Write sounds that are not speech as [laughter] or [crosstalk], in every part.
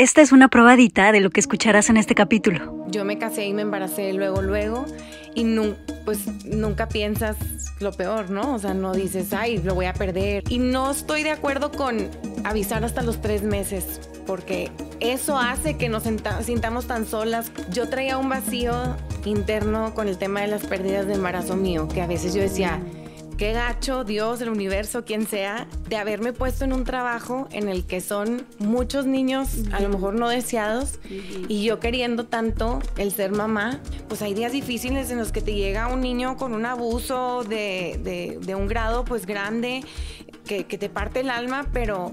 Esta es una probadita de lo que escucharás en este capítulo. Yo me casé y me embaracé luego, luego, y pues nunca piensas lo peor, ¿no? O sea, no dices, ay, lo voy a perder. Y no estoy de acuerdo con avisar hasta los tres meses, porque eso hace que nos sintamos tan solas. Yo traía un vacío interno con el tema de las pérdidas de embarazo mío, que a veces yo decía, qué gacho Dios, el universo, quien sea, de haberme puesto en un trabajo en el que son muchos niños, a lo mejor no deseados, y yo queriendo tanto el ser mamá, pues hay días difíciles en los que te llega un niño con un abuso de, un grado pues grande, que te parte el alma, pero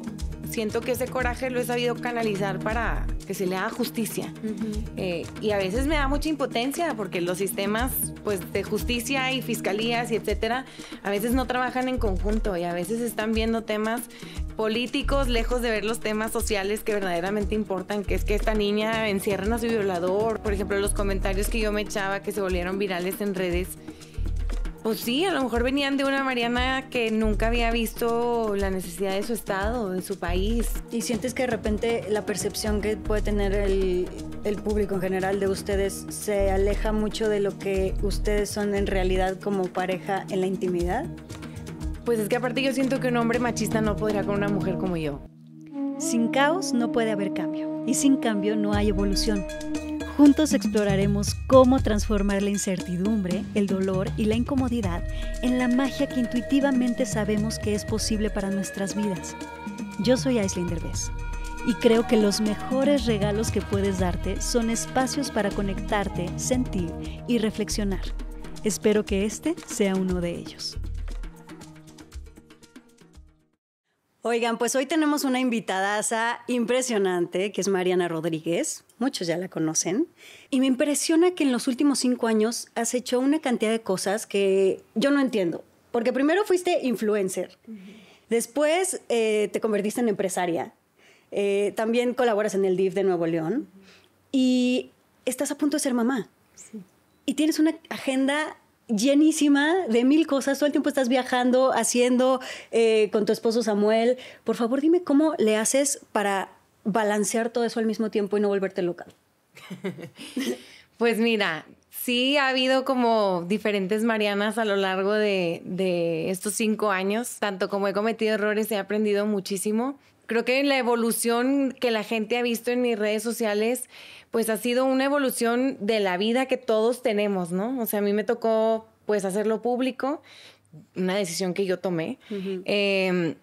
siento que ese coraje lo he sabido canalizar para que se le haga justicia. Eh, y a veces me da mucha impotencia porque los sistemas pues, de justicia y fiscalías y etcétera, a veces no trabajan en conjunto y a veces están viendo temas políticos lejos de ver los temas sociales que verdaderamente importan, que es que esta niña encierra a su violador, por ejemplo, los comentarios que yo me echaba que se volvieron virales en redes pues sí, a lo mejor venían de una Mariana que nunca había visto la necesidad de su estado, de su país. ¿Y sientes que de repente la percepción que puede tener el, público en general de ustedes se aleja mucho de lo que ustedes son en realidad como pareja en la intimidad? Pues es que aparte yo siento que un hombre machista no podría con una mujer como yo. Sin caos no puede haber cambio y sin cambio no hay evolución. Juntos exploraremos cómo transformar la incertidumbre, el dolor y la incomodidad en la magia que intuitivamente sabemos que es posible para nuestras vidas. Yo soy Aislinn Derbez y creo que los mejores regalos que puedes darte son espacios para conectarte, sentir y reflexionar. Espero que este sea uno de ellos. Oigan, pues hoy tenemos una invitadaza impresionante, que es Mariana Rodríguez, muchos ya la conocen, y me impresiona que en los últimos cinco años has hecho una cantidad de cosas que yo no entiendo, porque primero fuiste influencer, después eh, te convertiste en empresaria, eh, también colaboras en el DIF de Nuevo León, y estás a punto de ser mamá. Y tienes una agenda llenísima de mil cosas, todo el tiempo estás viajando, haciendo eh, con tu esposo Samuel. Por favor, dime cómo le haces para balancear todo eso al mismo tiempo y no volverte loca. [laughs] pues mira, sí ha habido como diferentes Marianas a lo largo de, de estos cinco años, tanto como he cometido errores, he aprendido muchísimo creo que la evolución que la gente ha visto en mis redes sociales, pues ha sido una evolución de la vida que todos tenemos, ¿no? O sea, a mí me tocó pues hacerlo público, una decisión que yo tomé. Em,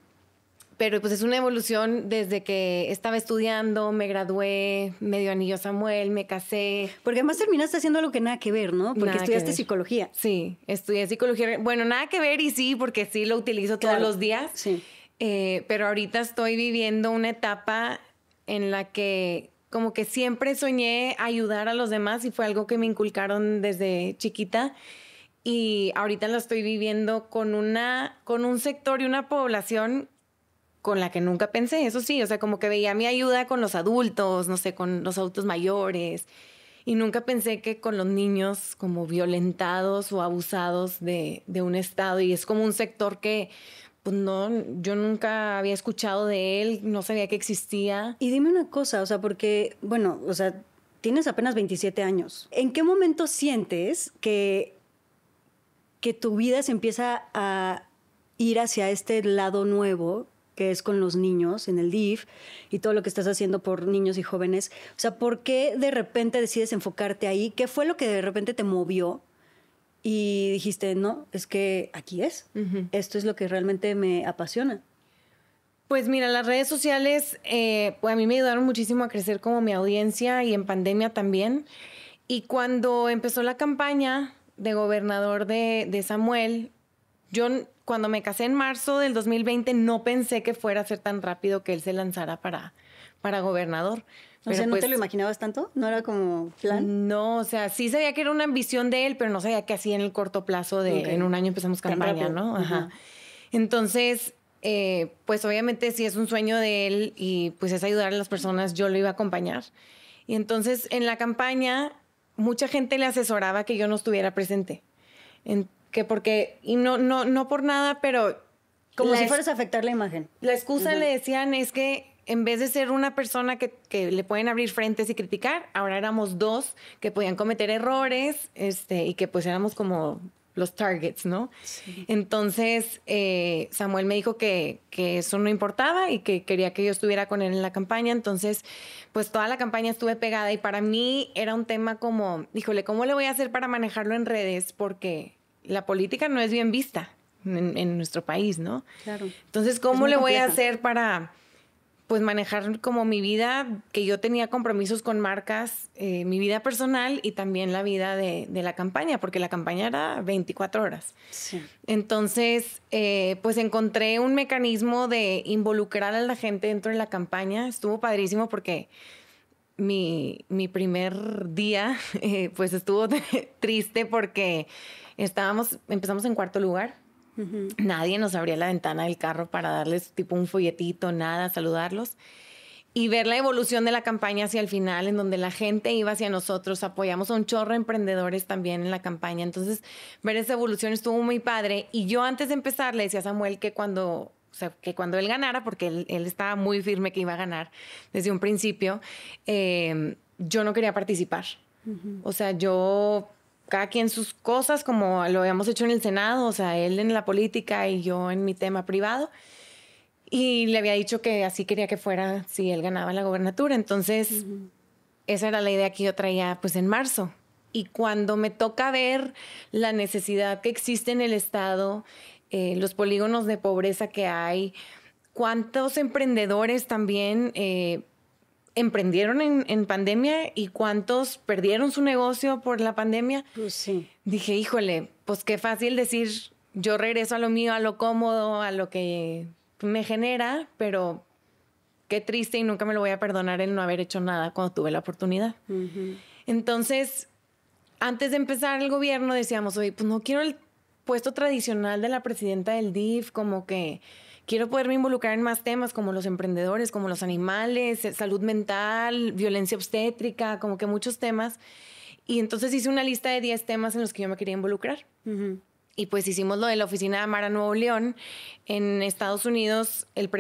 pero pues es una evolución desde que estaba estudiando, me gradué, me dio anillo Samuel, me casé. Porque además terminaste haciendo algo que nada que ver, ¿no? Porque estudiaste psicología. Sí, estudié psicología. Bueno, nada que ver y sí, porque sí lo utilizo todos los días. Sí. Eh, pero ahorita estoy viviendo una etapa en la que como que siempre soñé ayudar a los demás y fue algo que me inculcaron desde chiquita y ahorita la estoy viviendo con una con un sector y una población con la que nunca pensé, eso sí, o sea, como que veía mi ayuda con los adultos, no sé, con los adultos mayores y nunca pensé que con los niños como violentados o abusados de un estado y es como un sector que pues no, yo nunca había escuchado de él, no sabía que existía. Y dime una cosa, o sea, porque, bueno, o sea, tienes apenas 27 años. ¿En qué momento sientes que, que tu vida se empieza a ir hacia este lado nuevo que es con los niños en el DIF y todo lo que estás haciendo por niños y jóvenes. O sea, ¿por qué de repente decides enfocarte ahí? ¿Qué fue lo que de repente te movió y dijiste, no, es que aquí es, esto es lo que realmente me apasiona. Pues mira, las redes sociales eh, a mí me ayudaron muchísimo a crecer como mi audiencia y en pandemia también. Y cuando empezó la campaña de gobernador de, Samuel, yo cuando me casé en marzo del 2020 no pensé que fuera a ser tan rápido que él se lanzara para, para gobernador o sea, ¿no te pues lo imaginabas tanto? ¿No era como plan? No, o sea, sí sabía que era una ambición de él, pero no sabía que así en el corto plazo de en un año empezamos campaña, ¿no? Ajá. Entonces, eh, pues obviamente si es un sueño de él y pues es ayudar a las personas, yo lo iba a acompañar. Y entonces en la campaña mucha gente le asesoraba que yo no estuviera presente. En, que porque, y no, no, no por nada, pero... Como si fueras a afectar la imagen. La excusa le decían es que en vez de ser una persona que, le pueden abrir frentes y criticar, ahora éramos dos que podían cometer errores este, y que pues éramos como los targets, ¿no? Entonces, eh, Samuel me dijo que, eso no importaba y que quería que yo estuviera con él en la campaña. Entonces, pues toda la campaña estuve pegada y para mí era un tema como, híjole, ¿cómo le voy a hacer para manejarlo en redes? Porque la política no es bien vista en, nuestro país, ¿no? Claro. Entonces, ¿cómo le voy a hacer para pues manejar como mi vida, que yo tenía compromisos con marcas, eh, mi vida personal y también la vida de, la campaña, porque la campaña era 24 horas. Sí. Entonces, eh, pues encontré un mecanismo de involucrar a la gente dentro de la campaña. Estuvo padrísimo porque mi, primer día, [laughs] eh, pues estuvo [laughs] triste porque estábamos, empezamos en cuarto lugar Nadie nos abría la ventana del carro para darles tipo un folletito, nada, saludarlos. Y ver la evolución de la campaña hacia el final, en donde la gente iba hacia nosotros, apoyamos a un chorro de emprendedores también en la campaña. Entonces, ver esa evolución estuvo muy padre. Y yo antes de empezar le decía a Samuel que cuando que cuando él ganara, porque él, estaba muy firme que iba a ganar desde un principio, eh, yo no quería participar. O sea, yo cada quien sus cosas, como lo habíamos hecho en el Senado, o sea, él en la política y yo en mi tema privado. Y le había dicho que así quería que fuera si él ganaba la gobernatura. Entonces, esa era la idea que yo traía pues en marzo. Y cuando me toca ver la necesidad que existe en el Estado, eh, los polígonos de pobreza que hay, cuántos emprendedores también... Eh, emprendieron en, pandemia y cuántos perdieron su negocio por la pandemia. Pues sí. Dije, híjole, pues qué fácil decir, yo regreso a lo mío, a lo cómodo, a lo que me genera, pero qué triste y nunca me lo voy a perdonar el no haber hecho nada cuando tuve la oportunidad. Entonces, antes de empezar el gobierno decíamos, oye, pues no quiero el puesto tradicional de la presidenta del DIF, como que quiero poderme involucrar en más temas como los emprendedores, como los animales, eh, salud mental, violencia obstétrica, como que muchos temas. Y entonces hice una lista de 10 temas en los que yo me quería involucrar. Y pues hicimos lo de la oficina de Amara Nuevo León. En Estados Unidos, el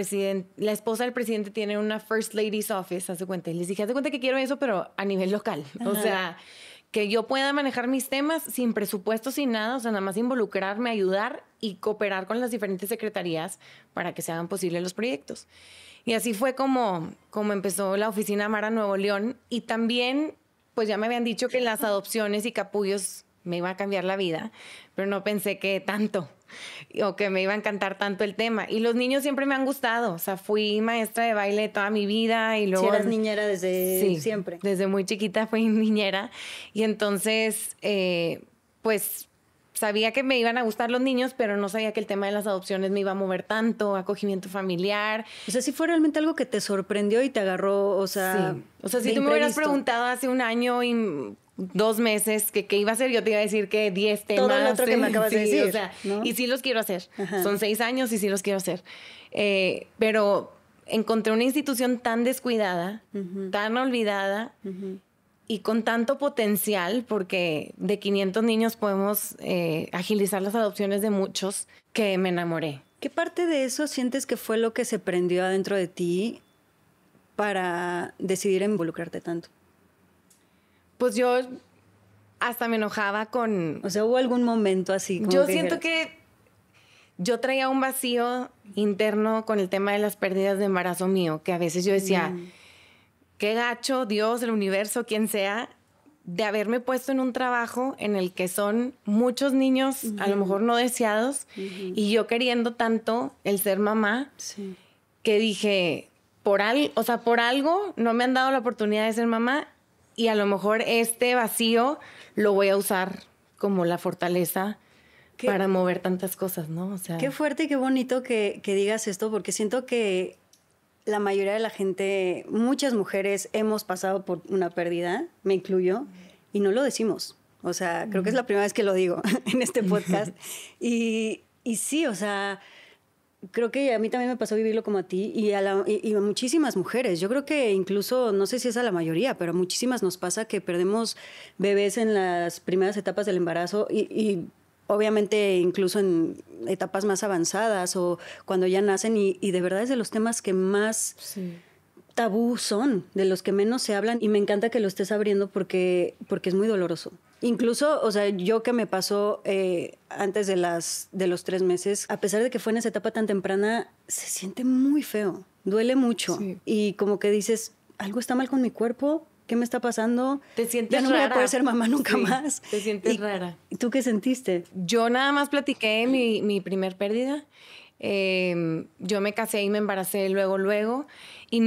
la esposa del presidente tiene una First Lady's Office, hace cuenta. Y les dije, hace cuenta que quiero eso, pero a nivel local. O sea, que yo pueda manejar mis temas sin presupuesto, sin nada, o sea, nada más involucrarme, ayudar y cooperar con las diferentes secretarías para que se hagan posibles los proyectos. Y así fue como, como empezó la oficina Mara Nuevo León y también, pues ya me habían dicho que las adopciones y capullos me iba a cambiar la vida, pero no pensé que tanto o que me iba a encantar tanto el tema. Y los niños siempre me han gustado, o sea, fui maestra de baile toda mi vida y luego... Si eras niñera desde sí, siempre. Desde muy chiquita fui [laughs] niñera y entonces, eh, pues sabía que me iban a gustar los niños, pero no sabía que el tema de las adopciones me iba a mover tanto, acogimiento familiar. O sea, si fue realmente algo que te sorprendió y te agarró, o sea... Sí. O sea, si tú me hubieras preguntado hace un año y dos meses que, iba a hacer, yo te iba a decir que 10 temas. Y sí los quiero hacer. Son seis años y sí los quiero hacer. Eh, pero encontré una institución tan descuidada, tan olvidada y con tanto potencial, porque de 500 niños podemos eh, agilizar las adopciones de muchos, que me enamoré. ¿Qué parte de eso sientes que fue lo que se prendió adentro de ti para decidir involucrarte tanto? pues yo hasta me enojaba con... O sea, hubo algún momento así. yo siento que yo traía un vacío interno con el tema de las pérdidas de embarazo mío, que a veces yo decía, mm. qué gacho, Dios, el universo, quien sea, de haberme puesto en un trabajo en el que son muchos niños, a lo mejor no deseados, y yo queriendo tanto el ser mamá, que dije, por, al, o sea, por algo no me han dado la oportunidad de ser mamá y a lo mejor este vacío lo voy a usar como la fortaleza para mover tantas cosas, ¿no? sea, qué fuerte y qué bonito que, digas esto, porque siento que la mayoría de la gente, muchas mujeres hemos pasado por una pérdida, me incluyo, y no lo decimos. O sea, creo que es la primera vez que lo digo [laughs] en este podcast. [laughs] Y, y sí, o sea, creo que a mí también me pasó vivirlo como a ti y a, muchísimas mujeres. Yo creo que incluso, no sé si es a la mayoría, pero a muchísimas nos pasa que perdemos bebés en las primeras etapas del embarazo y, obviamente incluso en etapas más avanzadas o cuando ya nacen y, de verdad es de los temas que más... tabú son, de los que menos se hablan y me encanta que lo estés abriendo porque, porque es muy doloroso. Incluso, o sea, yo que me pasó eh, antes de, las, de los tres meses, a pesar de que fue en esa etapa tan temprana, se siente muy feo, duele mucho. Y como que dices, algo está mal con mi cuerpo, ¿qué me está pasando? Te sientes ya no rara. voy a poder ser mamá nunca más. Te sientes rara. ¿Y tú qué sentiste? Yo nada más platiqué mi, mi primer pérdida. Em, yo me casé y me embaracé luego, luego. Y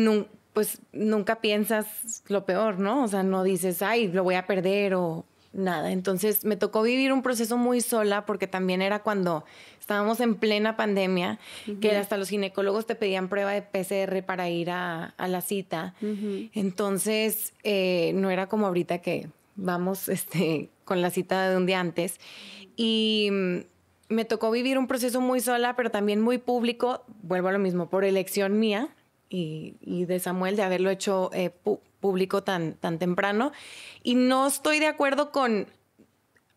pues nunca piensas lo peor, ¿no? O sea, no dices, ay, lo voy a perder o nada. Entonces me tocó vivir un proceso muy sola porque también era cuando estábamos en plena pandemia, que hasta los ginecólogos te pedían prueba de PCR para ir a, la cita. Entonces eh, no era como ahorita que vamos [laughs] este, con la cita de un día antes. Y mm, me tocó vivir un proceso muy sola, pero también muy público, vuelvo a lo mismo, por elección mía. Y, de Samuel de haberlo hecho eh, público tan, tan temprano. Y no estoy de acuerdo con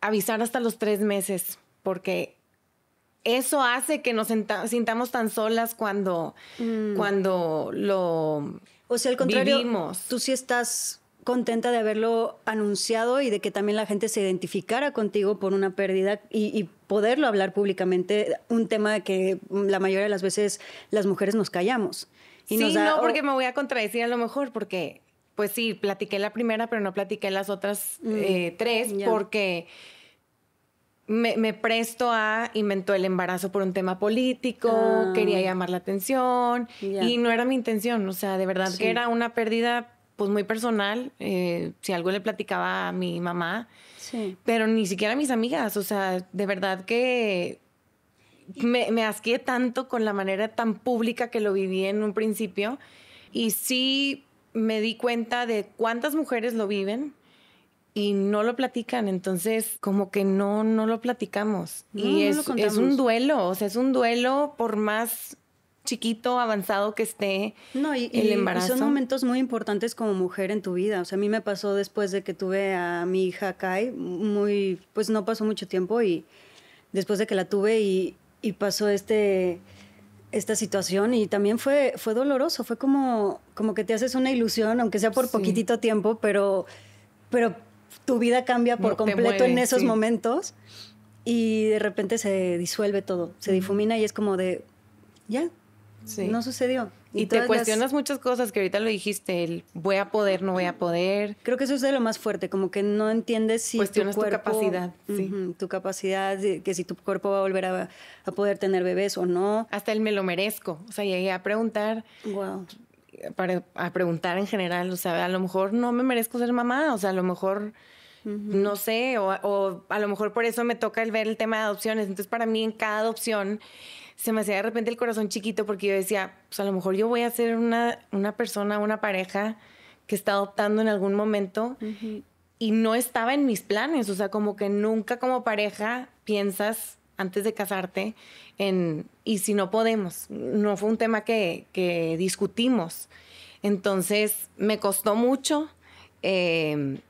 avisar hasta los tres meses, porque eso hace que nos sintamos tan solas cuando, mm. cuando lo... O sea, al contrario, tú sí estás contenta de haberlo anunciado y de que también la gente se identificara contigo por una pérdida y, poderlo hablar públicamente, un tema que la mayoría de las veces las mujeres nos callamos. sí, no, porque me voy a contradecir a lo mejor, porque pues sí, platiqué la primera, pero no platiqué las otras mm, eh, tres porque me, presto a inventó el embarazo por un tema político, ah. quería llamar la atención y no era mi intención, o sea, de verdad que era una pérdida pues muy personal, eh, si algo le platicaba a mi mamá, pero ni siquiera a mis amigas, o sea, de verdad que me, me asqué tanto con la manera tan pública que lo viví en un principio y sí me di cuenta de cuántas mujeres lo viven y no lo platican, entonces como que no, no lo platicamos. y es, es un duelo, o sea, es un duelo por más chiquito, avanzado que esté no, y, el embarazo. son momentos muy importantes como mujer en tu vida. O sea, a mí me pasó después de que tuve a mi hija Kai, muy, pues no pasó mucho tiempo y después de que la tuve y, y pasó este esta situación y también fue, fue doloroso, fue como, como que te haces una ilusión, aunque sea por poquitito tiempo, pero, pero tu vida cambia por completo en esos momentos y de repente se disuelve todo, se difumina y es como de, ya, no sucedió. Y, te cuestionas muchas cosas que ahorita lo dijiste, el voy a poder, no voy a poder. Creo que eso es de lo más fuerte, como que no entiendes si cuestionas tu, cuerpo, capacidad, tu capacidad, que si tu cuerpo va a volver a, poder tener bebés o no. Hasta el me lo merezco, o sea, llegué a preguntar. a preguntar en general, o sea, a lo mejor no me merezco ser mamá, o sea, a lo mejor No sé, o, o, a lo mejor por eso me toca el ver el tema de adopciones. Entonces, para mí, en cada adopción se me hacía de repente el corazón chiquito porque yo decía, pues a lo mejor yo voy a ser una, una persona, una pareja que está adoptando en algún momento y no estaba en mis planes, o sea, como que nunca como pareja piensas antes de casarte en, y si no podemos, no fue un tema que, que discutimos. Entonces, me costó mucho. Eh,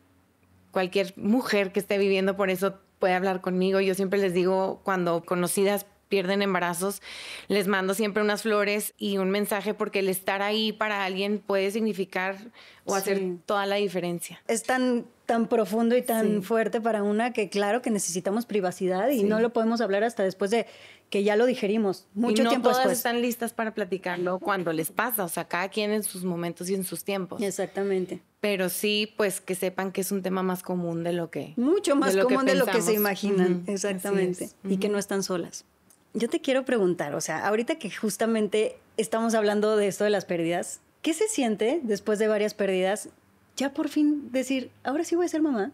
cualquier mujer que esté viviendo por eso puede hablar conmigo. Yo siempre les digo, cuando conocidas pierden embarazos, les mando siempre unas flores y un mensaje porque el estar ahí para alguien puede significar o hacer toda la diferencia. Es tan, tan profundo y tan fuerte para una que claro que necesitamos privacidad y no lo podemos hablar hasta después de que ya lo digerimos mucho y no todas están listas para platicarlo cuando les pasa, o sea, cada quien en sus momentos y en sus tiempos. Exactamente. Pero sí, pues que sepan que es un tema más común de lo que mucho más común de lo que se imaginan, exactamente, y que no están solas yo te quiero preguntar, o sea, ahorita que justamente estamos hablando de esto de las pérdidas, ¿qué se siente después de varias pérdidas? Ya por fin decir, ahora sí voy a ser mamá.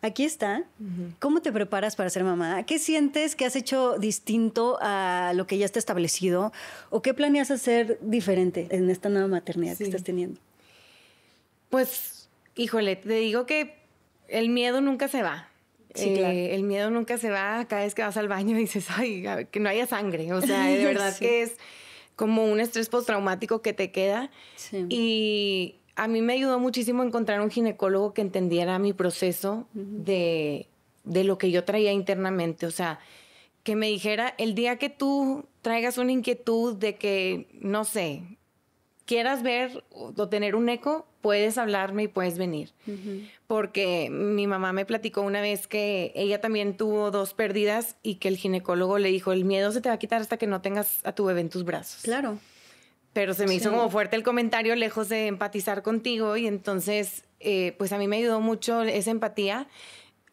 Aquí está. ¿Cómo te preparas para ser mamá? ¿Qué sientes que has hecho distinto a lo que ya está establecido? ¿O qué planeas hacer diferente en esta nueva maternidad que estás teniendo? Pues, híjole, te digo que el miedo nunca se va. Eh, el miedo nunca se va, cada vez que vas al baño [laughs] dices, ay, que no haya sangre, o sea, de [laughs] verdad que es como un estrés postraumático que te queda. Y a mí me ayudó muchísimo encontrar un ginecólogo que entendiera mi proceso de, de lo que yo traía internamente, o sea, que me dijera, el día que tú traigas una inquietud de que, no sé, quieras ver o tener un eco, puedes hablarme y puedes venir. Porque mi mamá me platicó una vez que ella también tuvo dos pérdidas y que el ginecólogo le dijo, el miedo se te va a quitar hasta que no tengas a tu bebé en tus brazos. Claro. Pero se me hizo como fuerte el comentario, lejos de empatizar contigo, y entonces, eh, pues a mí me ayudó mucho esa empatía,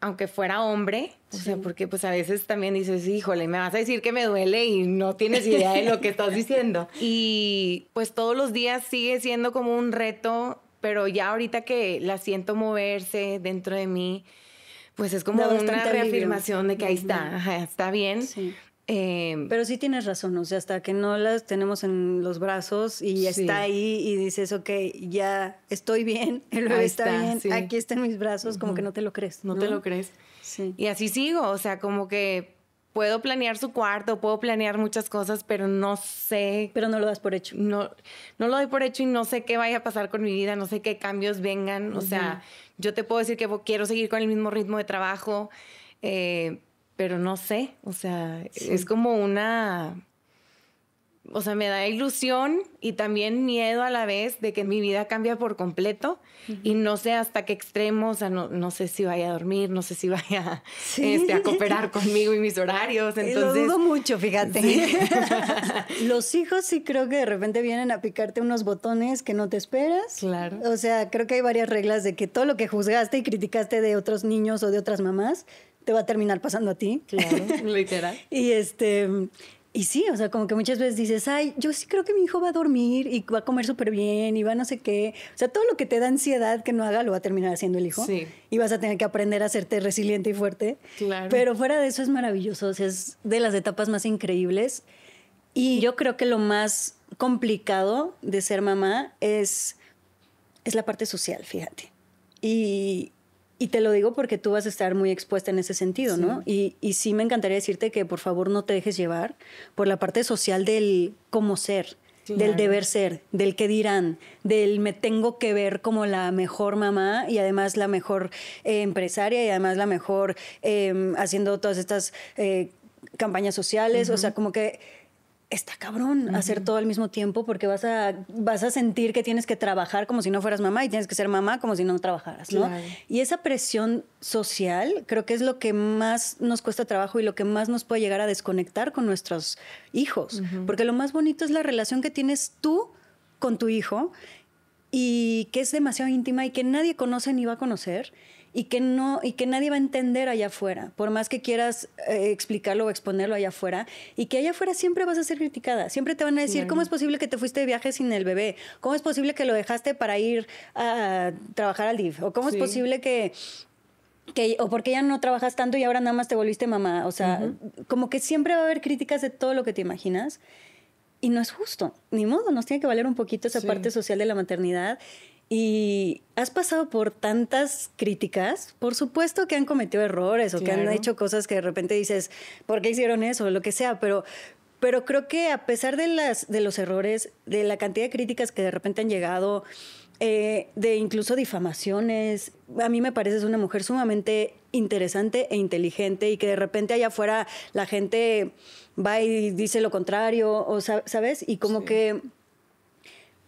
aunque fuera hombre, o sea, porque pues a veces también dices, híjole, me vas a decir que me duele y no tienes idea de lo que estás [laughs] diciendo. y pues todos los días sigue siendo como un reto, pero ya ahorita que la siento moverse dentro de mí, pues es como una reafirmación de que ahí está, ajá, está bien. Em, pero sí tienes razón, o sea, hasta que no las tenemos en los brazos y está ahí y dices, ok, ya estoy bien, el está, bien, sí. aquí en mis brazos, como que no te lo crees. ¿no? te lo crees. Y así sigo, o sea, como que puedo planear su cuarto, puedo planear muchas cosas, pero no sé. Pero no lo das por hecho. No, no lo doy por hecho y no sé qué vaya a pasar con mi vida, no sé qué cambios vengan. O sea, yo te puedo decir que quiero seguir con el mismo ritmo de trabajo, eh, pero no sé. O sea, es como una o sea, me da ilusión y también miedo a la vez de que mi vida cambia por completo y no sé hasta qué extremo, o sea, no, no, sé si vaya a dormir, no sé si vaya [laughs] este, a cooperar conmigo y mis horarios. Eh, entonces... Lo dudo mucho, fíjate. [laughs] Los hijos sí creo que de repente vienen a picarte unos botones que no te esperas. Claro. O sea, creo que hay varias reglas de que todo lo que juzgaste y criticaste de otros niños o de otras mamás te va a terminar pasando a ti. Claro, [laughs] literal. y este y sí, o sea, como que muchas veces dices, ay, yo sí creo que mi hijo va a dormir y va a comer súper bien y va a no sé qué. O sea, todo lo que te da ansiedad que no haga lo va a terminar haciendo el hijo. Sí. Y vas a tener que aprender a hacerte resiliente y fuerte. Claro. Pero fuera de eso es maravilloso. O sea, es de las etapas más increíbles. Y yo creo que lo más complicado de ser mamá es, es la parte social, fíjate. Y, y te lo digo porque tú vas a estar muy expuesta en ese sentido, ¿no? Y, sí me encantaría decirte que por favor no te dejes llevar por la parte social del cómo ser, del deber ser, del qué dirán, del me tengo que ver como la mejor mamá y además la mejor eh, empresaria y además la mejor em, haciendo todas estas eh, campañas sociales, o sea, como que está cabrón hacer todo al mismo tiempo porque vas a, vas a sentir que tienes que trabajar como si no fueras mamá y tienes que ser mamá como si no trabajaras, ¿no? Y esa presión social creo que es lo que más nos cuesta trabajo y lo que más nos puede llegar a desconectar con nuestros hijos, porque lo más bonito es la relación que tienes tú con tu hijo y que es demasiado íntima y que nadie conoce ni va a conocer y que no y que nadie va a entender allá afuera, por más que quieras eh, explicarlo o exponerlo allá afuera, y que allá afuera siempre vas a ser criticada, siempre te van a decir, ¿cómo es posible que te fuiste de viaje sin el bebé? ¿Cómo es posible que lo dejaste para ir a trabajar al DIF? ¿O cómo es posible que que, o porque ya no trabajas tanto y ahora nada más te volviste mamá. O sea, como que siempre va a haber críticas de todo lo que te imaginas. Y no es justo, ni modo, nos tiene que valer un poquito esa parte social de la maternidad y has pasado por tantas críticas, por supuesto que han cometido errores o que han hecho cosas que de repente dices, ¿por qué hicieron eso? O lo que sea, pero, pero creo que a pesar de, los errores, de la cantidad de críticas que de repente han llegado, eh, de incluso difamaciones, a mí me pareces una mujer sumamente interesante e inteligente y que de repente allá afuera la gente va y dice lo contrario, o, ¿sabes? Y como que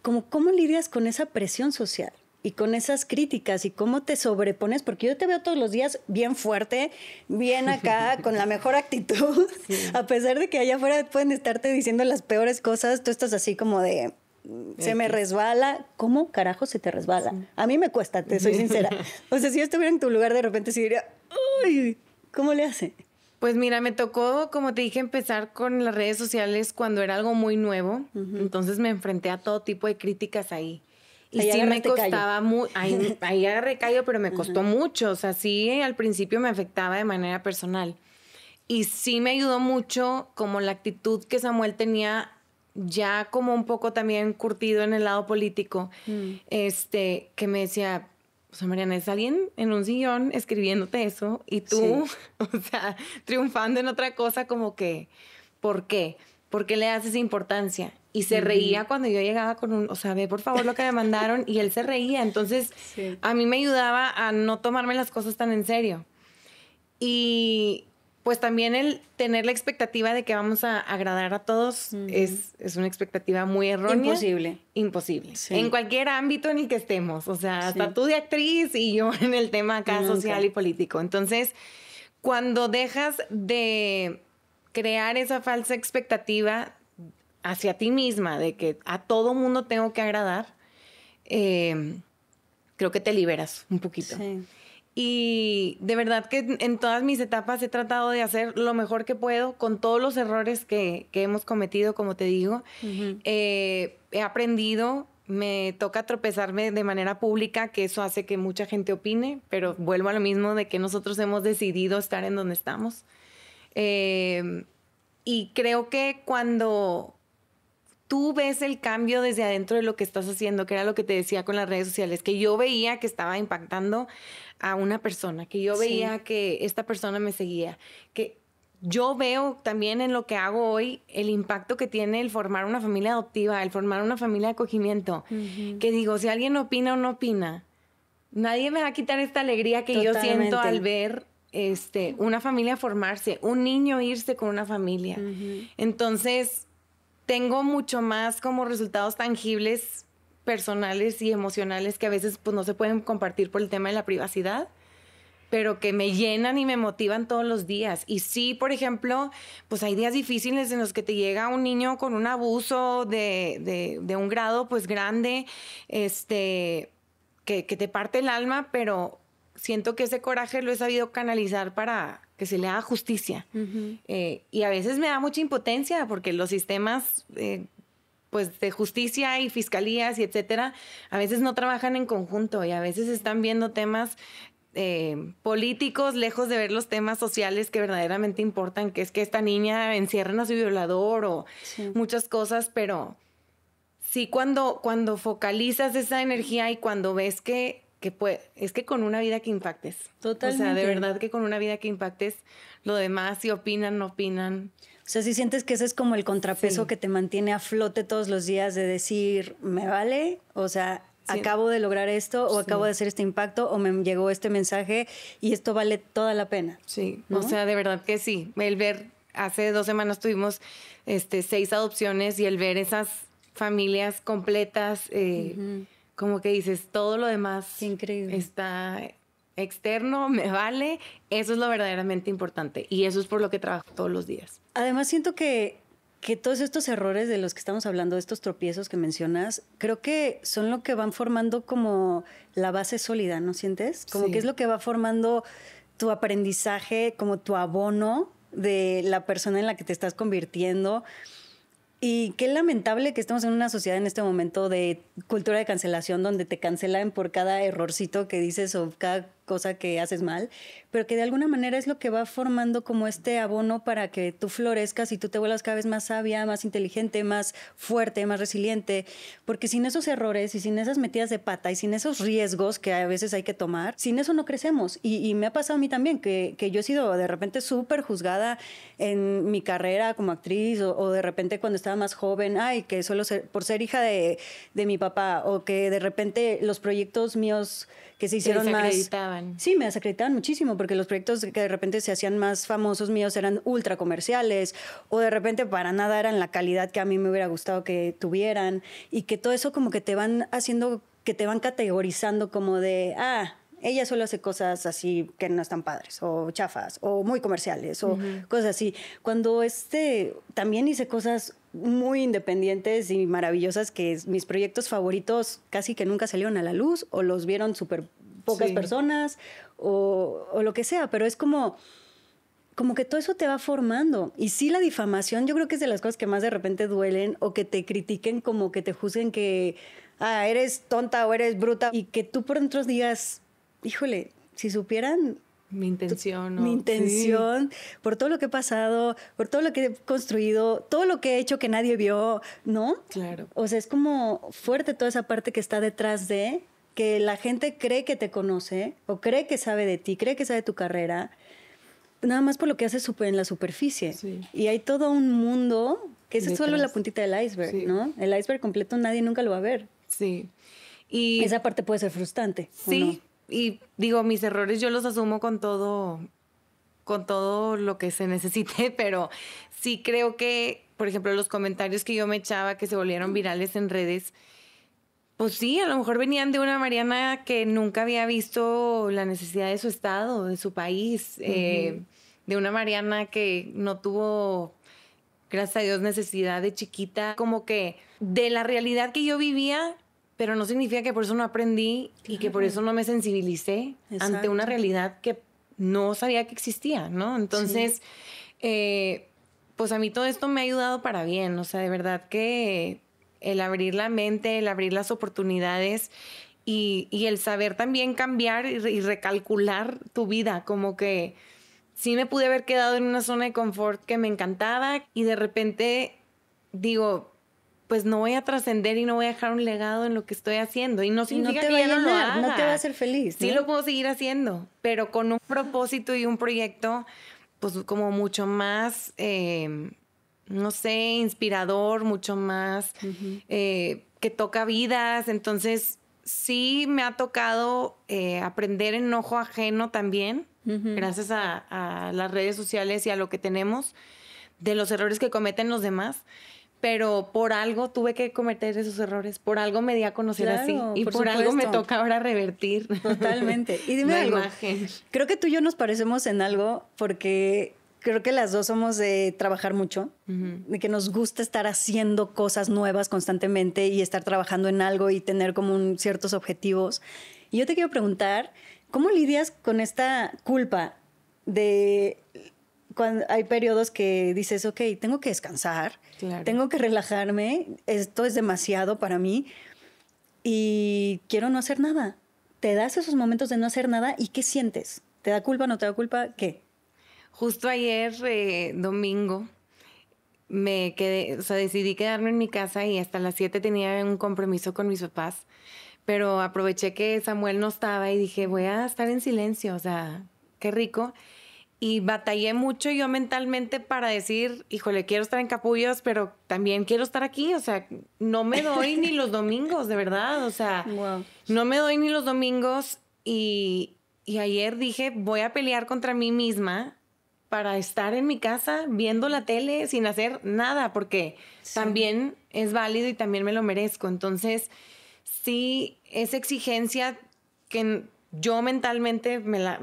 como cómo lidias con esa presión social y con esas críticas y cómo te sobrepones, porque yo te veo todos los días bien fuerte, bien acá, [laughs] con la mejor actitud, a pesar de que allá afuera pueden estarte diciendo las peores cosas, tú estás así como de, mm, se me resbala. ¿Cómo carajo se te resbala? A mí me cuesta, te soy [laughs] sincera. O sea, si yo estuviera en tu lugar, de repente sí diría, uy, ¿cómo le hace? Pues mira, me tocó, como te dije, empezar con las redes sociales cuando era algo muy nuevo. Entonces me enfrenté a todo tipo de críticas ahí. Y sí me costaba mucho, ahí, [laughs] ahí, agarré pero me costó mucho. O sea, sí, al principio me afectaba de manera personal. Y sí me ayudó mucho como la actitud que Samuel tenía ya como un poco también curtido en el lado político, mm. este, que me decía, o sea, Mariana, es alguien en un sillón escribiéndote eso y tú, [laughs] o sea, triunfando en otra cosa como que, ¿por qué? ¿Por qué le haces importancia? Y se reía cuando yo llegaba con un, o sea, ve por favor lo que me mandaron y él se reía. Entonces, a mí me ayudaba a no tomarme las cosas tan en serio. Y pues también el tener la expectativa de que vamos a agradar a todos es, una expectativa muy errónea. Imposible. Imposible. En cualquier ámbito en el que estemos. O sea, hasta tú de actriz y yo en el tema acá social y político. Entonces, cuando dejas de crear esa falsa expectativa hacia ti misma de que a todo mundo tengo que agradar, eh, creo que te liberas un poquito. Sí. Y de verdad que en todas mis etapas he tratado de hacer lo mejor que puedo con todos los errores que, que hemos cometido, como te digo. Eh, he aprendido, me toca tropezarme de manera pública, que eso hace que mucha gente opine, pero vuelvo a lo mismo de que nosotros hemos decidido estar en donde estamos. Eh, y creo que cuando tú ves el cambio desde adentro de lo que estás haciendo, que era lo que te decía con las redes sociales, que yo veía que estaba impactando a una persona, que yo veía que esta persona me seguía, que yo veo también en lo que hago hoy el impacto que tiene el formar una familia adoptiva, el formar una familia de acogimiento, que digo, si alguien opina o no opina, nadie me va a quitar esta alegría que yo siento al ver este, una familia formarse, un niño irse con una familia. Entonces, tengo mucho más como resultados tangibles personales y emocionales que a veces pues, no se pueden compartir por el tema de la privacidad, pero que me llenan y me motivan todos los días. Y sí, por ejemplo, pues hay días difíciles en los que te llega un niño con un abuso de, de, un grado pues grande, este, que, te parte el alma, pero siento que ese coraje lo he sabido canalizar para que se le haga justicia. Eh, y a veces me da mucha impotencia porque los sistemas eh, pues de justicia y fiscalías y etcétera, a veces no trabajan en conjunto y a veces están viendo temas eh, políticos lejos de ver los temas sociales que verdaderamente importan, que es que esta niña encierra a su violador o muchas cosas, pero sí cuando, cuando focalizas esa energía y cuando ves que, que puede, es que con una vida que impactes. Totalmente. O sea, de verdad que con una vida que impactes, lo demás, si opinan, no opinan. O sea, si sientes que ese es como el contrapeso que te mantiene a flote todos los días de decir, me vale, o sea, acabo de lograr esto o acabo de hacer este impacto o me llegó este mensaje y esto vale toda la pena. Sí, o sea, de verdad que sí. El ver, hace dos semanas tuvimos este, seis adopciones y el ver esas familias completas, eh, como que dices, todo lo demás está externo, me vale, eso es lo verdaderamente importante y eso es por lo que trabajo todos los días. Además, siento que, todos estos errores de los que estamos hablando, estos tropiezos que mencionas, creo que son lo que van formando como la base sólida, ¿no sientes? Como que es lo que va formando tu aprendizaje, como tu abono de la persona en la que te estás convirtiendo. Y qué lamentable que estemos en una sociedad en este momento de cultura de cancelación donde te cancelan por cada errorcito que dices o cada cosa que haces mal, pero que de alguna manera es lo que va formando como este abono para que tú florezcas y tú te vuelvas cada vez más sabia, más inteligente, más fuerte, más resiliente, porque sin esos errores y sin esas metidas de pata y sin esos riesgos que a veces hay que tomar, sin eso no crecemos. Y, me ha pasado a mí también que, que yo he sido de repente súper juzgada en mi carrera como actriz o, de repente cuando estaba más joven, ay, que solo por ser hija de, de mi papá o que de repente los proyectos míos que se hicieron más... Sí, me desacreditaban muchísimo porque los proyectos que de repente se hacían más famosos míos eran ultra comerciales o de repente para nada eran la calidad que a mí me hubiera gustado que tuvieran y que todo eso como que te van haciendo, que te van categorizando como de, ah, ella solo hace cosas así que no están padres o chafas o muy comerciales o cosas así. Cuando este también hice cosas muy independientes y maravillosas que mis proyectos favoritos casi que nunca salieron a la luz o los vieron súper pocas personas o, lo que sea, pero es como, como que todo eso te va formando. Y sí, la difamación yo creo que es de las cosas que más de repente duelen o que te critiquen como que te juzguen que, ah, eres tonta o eres bruta y que tú por dentro digas, híjole, si supieran mi intención. ¿no? Mi intención, por todo lo que he pasado, por todo lo que he construido, todo lo que he hecho que nadie vio, ¿no? Claro. O sea, es como fuerte toda esa parte que está detrás de que la gente cree que te conoce o cree que sabe de ti, cree que sabe tu carrera, nada más por lo que haces en la superficie. Sí. Y hay todo un mundo que es solo la puntita del iceberg, ¿no? El iceberg completo nadie nunca lo va a ver. Sí. Y esa parte puede ser frustrante. Sí, no? y digo, mis errores yo los asumo con todo, con todo lo que se necesite, [laughs] pero sí creo que, por ejemplo, los comentarios que yo me echaba que se volvieron virales en redes, pues sí, a lo mejor venían de una Mariana que nunca había visto la necesidad de su estado, de su país, eh, de una Mariana que no tuvo, gracias a Dios, necesidad de chiquita, como que de la realidad que yo vivía, pero no significa que por eso no aprendí y que por eso no me sensibilicé ante una realidad que no sabía que existía, ¿no? Entonces, eh, pues a mí todo esto me ha ayudado para bien, o sea, de verdad que el abrir la mente, el abrir las oportunidades y, el saber también cambiar y, y recalcular tu vida, como que sí me pude haber quedado en una zona de confort que me encantaba y de repente digo, pues no voy a trascender y no voy a dejar un legado en lo que estoy haciendo. Y no significa te que no No te va a hacer feliz. Sí lo puedo seguir haciendo, pero con un propósito y un proyecto, pues como mucho más, em, no sé, inspirador, mucho más eh, que toca vidas. Entonces, sí me ha tocado eh, aprender enojo ajeno también, gracias a, a las redes sociales y a lo que tenemos, de los errores que cometen los demás pero por algo tuve que cometer esos errores, por algo me di a conocer así y por, algo me toca ahora revertir. [laughs] Totalmente. Y dime La algo. Imagen. Creo que tú y yo nos parecemos en algo porque creo que las dos somos de trabajar mucho, de que nos gusta estar haciendo cosas nuevas constantemente y estar trabajando en algo y tener como ciertos objetivos. Y yo te quiero preguntar, ¿cómo lidias con esta culpa de hay periodos que dices, ok, tengo que descansar, tengo que relajarme, esto es demasiado para mí y quiero no hacer nada. Te das esos momentos de no hacer nada y ¿qué sientes? ¿Te da culpa, no te da culpa? ¿Qué? Justo ayer, eh, domingo, me quedé, o sea, decidí quedarme en mi casa y hasta las 7 tenía un compromiso con mis papás, pero aproveché que Samuel no estaba y dije, voy a estar en silencio, o sea, qué rico y batallé mucho yo mentalmente para decir, híjole, quiero estar en Capullos, pero también quiero estar aquí, o sea, no me doy ni los domingos, de verdad, o sea, [laughs] no me doy ni los domingos y, ayer dije, voy a pelear contra mí misma para estar en mi casa viendo la tele sin hacer nada, porque también es válido y también me lo merezco. Entonces, sí, esa exigencia que yo mentalmente me la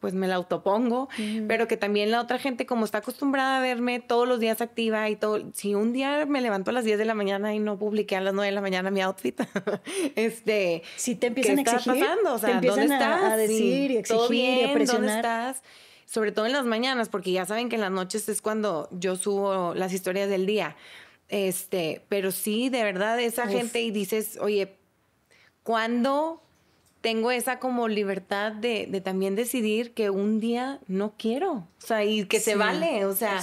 pues me la autopongo, pero que también la otra gente como está acostumbrada a verme todos los días activa y todo, si un día me levanto a las 10 de la mañana y no publiqué a las 9 de la mañana mi outfit, [laughs] este, si te empiezan a exigir, está pasando? O sea, ¿dónde estás? ¿todo bien? ¿Dónde estás? Sobre todo en las mañanas, porque ya saben que en las noches es cuando yo subo las historias del día. Este, pero sí, de verdad, esa gente y dices, oye, ¿cuándo tengo esa como libertad de, también decidir que un día no quiero, o sea, y que se vale, o sea,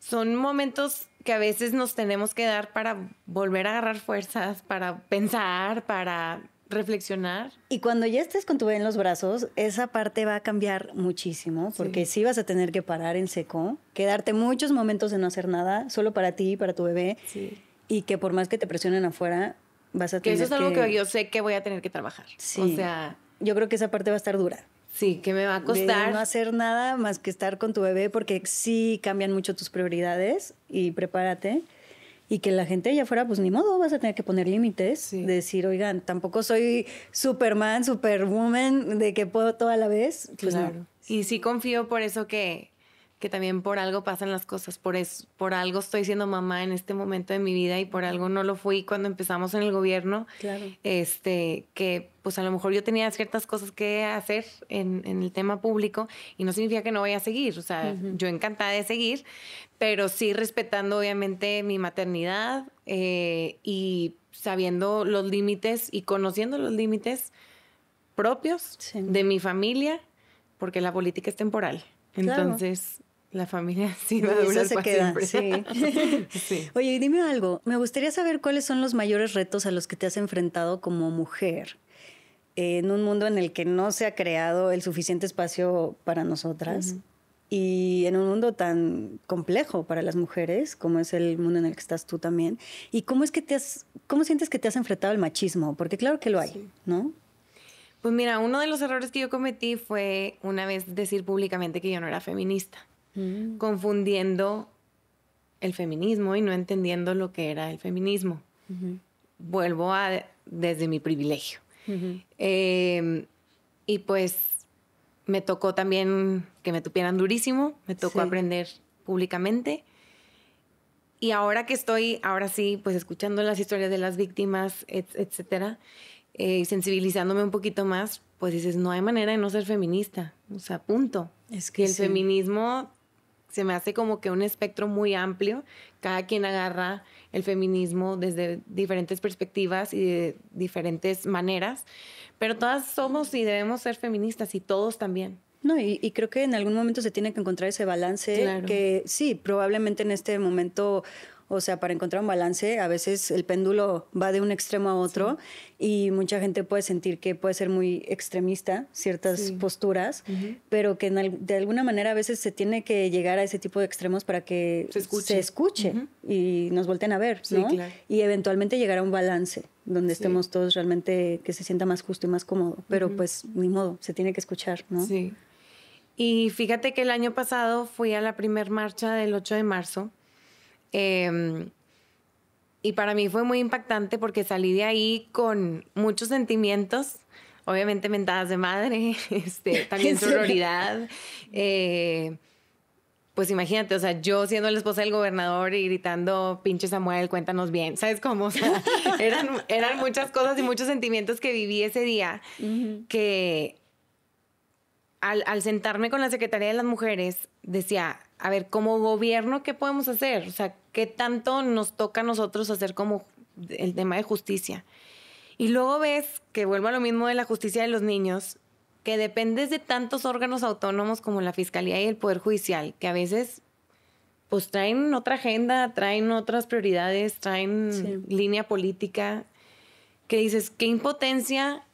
son momentos que a veces nos tenemos que dar para volver a agarrar fuerzas, para pensar, para reflexionar. Y cuando ya estés con tu bebé en los brazos, esa parte va a cambiar muchísimo, porque sí, vas a tener que parar en seco, quedarte muchos momentos de no hacer nada, solo para ti y para tu bebé. y que por más que te presionen afuera, que eso es algo que... yo sé que voy a tener que trabajar. Sí. O sea, yo creo que esa parte va a estar dura. Sí, que me va a costar. De no hacer nada más que estar con tu bebé porque sí cambian mucho tus prioridades y prepárate. Y que la gente ya afuera, pues ni modo, vas a tener que poner límites. Decir, oigan, tampoco soy Superman, Superwoman, de que puedo toda la vez. Pues, claro. Y sí confío por eso que que también por algo pasan las cosas, por eso, por algo estoy siendo mamá en este momento de mi vida y por algo no lo fui cuando empezamos en el gobierno. Claro. Este, que pues a lo mejor yo tenía ciertas cosas que hacer en, el tema público y no significa que no vaya a seguir, o sea, yo encantada de seguir, pero sí respetando obviamente mi maternidad eh, y sabiendo los límites y conociendo los límites propios de mi familia, porque la política es temporal. Entonces, la familia [laughs] sí va a [laughs] Oye, dime algo. Me gustaría saber cuáles son los mayores retos a los que te has enfrentado como mujer eh, en un mundo en el que no se ha creado el suficiente espacio para nosotras y en un mundo tan complejo para las mujeres como es el mundo en el que estás tú también. ¿Y cómo es que te has, cómo sientes que te has enfrentado al machismo? Porque claro que lo hay, ¿no? Pues mira, uno de los errores que yo cometí fue una vez decir públicamente que yo no era feminista. Mm. confundiendo el feminismo y no entendiendo lo que era el feminismo. Vuelvo a desde mi privilegio. Em, y pues me tocó también que me tupieran durísimo, me tocó aprender públicamente. Y ahora que estoy, ahora sí, pues escuchando las historias de las víctimas, etcétera, eh, sensibilizándome un poquito más, pues dices, no hay manera de no ser feminista. O sea, punto. Es que, el feminismo se me hace como que un espectro muy amplio. Cada quien agarra el feminismo desde diferentes perspectivas y de diferentes maneras, pero todas somos y debemos ser feministas y todos también. No, y, creo que en algún momento se tiene que encontrar ese balance que sí, probablemente en este momento o sea, para encontrar un balance, a veces el péndulo va de un extremo a otro y mucha gente puede sentir que puede ser muy extremista ciertas posturas, pero que de alguna manera a veces se tiene que llegar a ese tipo de extremos para que se escuche, y nos volten a ver, ¿no? Y eventualmente llegar a un balance donde estemos todos realmente que se sienta más justo y más cómodo, pero pues ni modo, se tiene que escuchar, ¿no? Sí. Y fíjate que el año pasado fui a la primer marcha del 8 de marzo Em, y para mí fue muy impactante porque salí de ahí con muchos sentimientos, obviamente mentadas de madre, [laughs] este, también sororidad. Eh, pues imagínate, o sea, yo siendo la esposa del gobernador y gritando, pinche Samuel, cuéntanos bien, ¿sabes cómo? [laughs] eran, eran muchas cosas y muchos sentimientos que viví ese día que al, al sentarme con la Secretaría de las Mujeres decía, a ver, como gobierno, ¿qué podemos hacer? O sea, ¿qué tanto nos toca a nosotros hacer como el tema de justicia? Y luego ves, que vuelvo a lo mismo de la justicia de los niños, que dependes de tantos órganos autónomos como la Fiscalía y el Poder Judicial, que a veces pues traen otra agenda, traen otras prioridades, traen línea política, que dices, qué impotencia,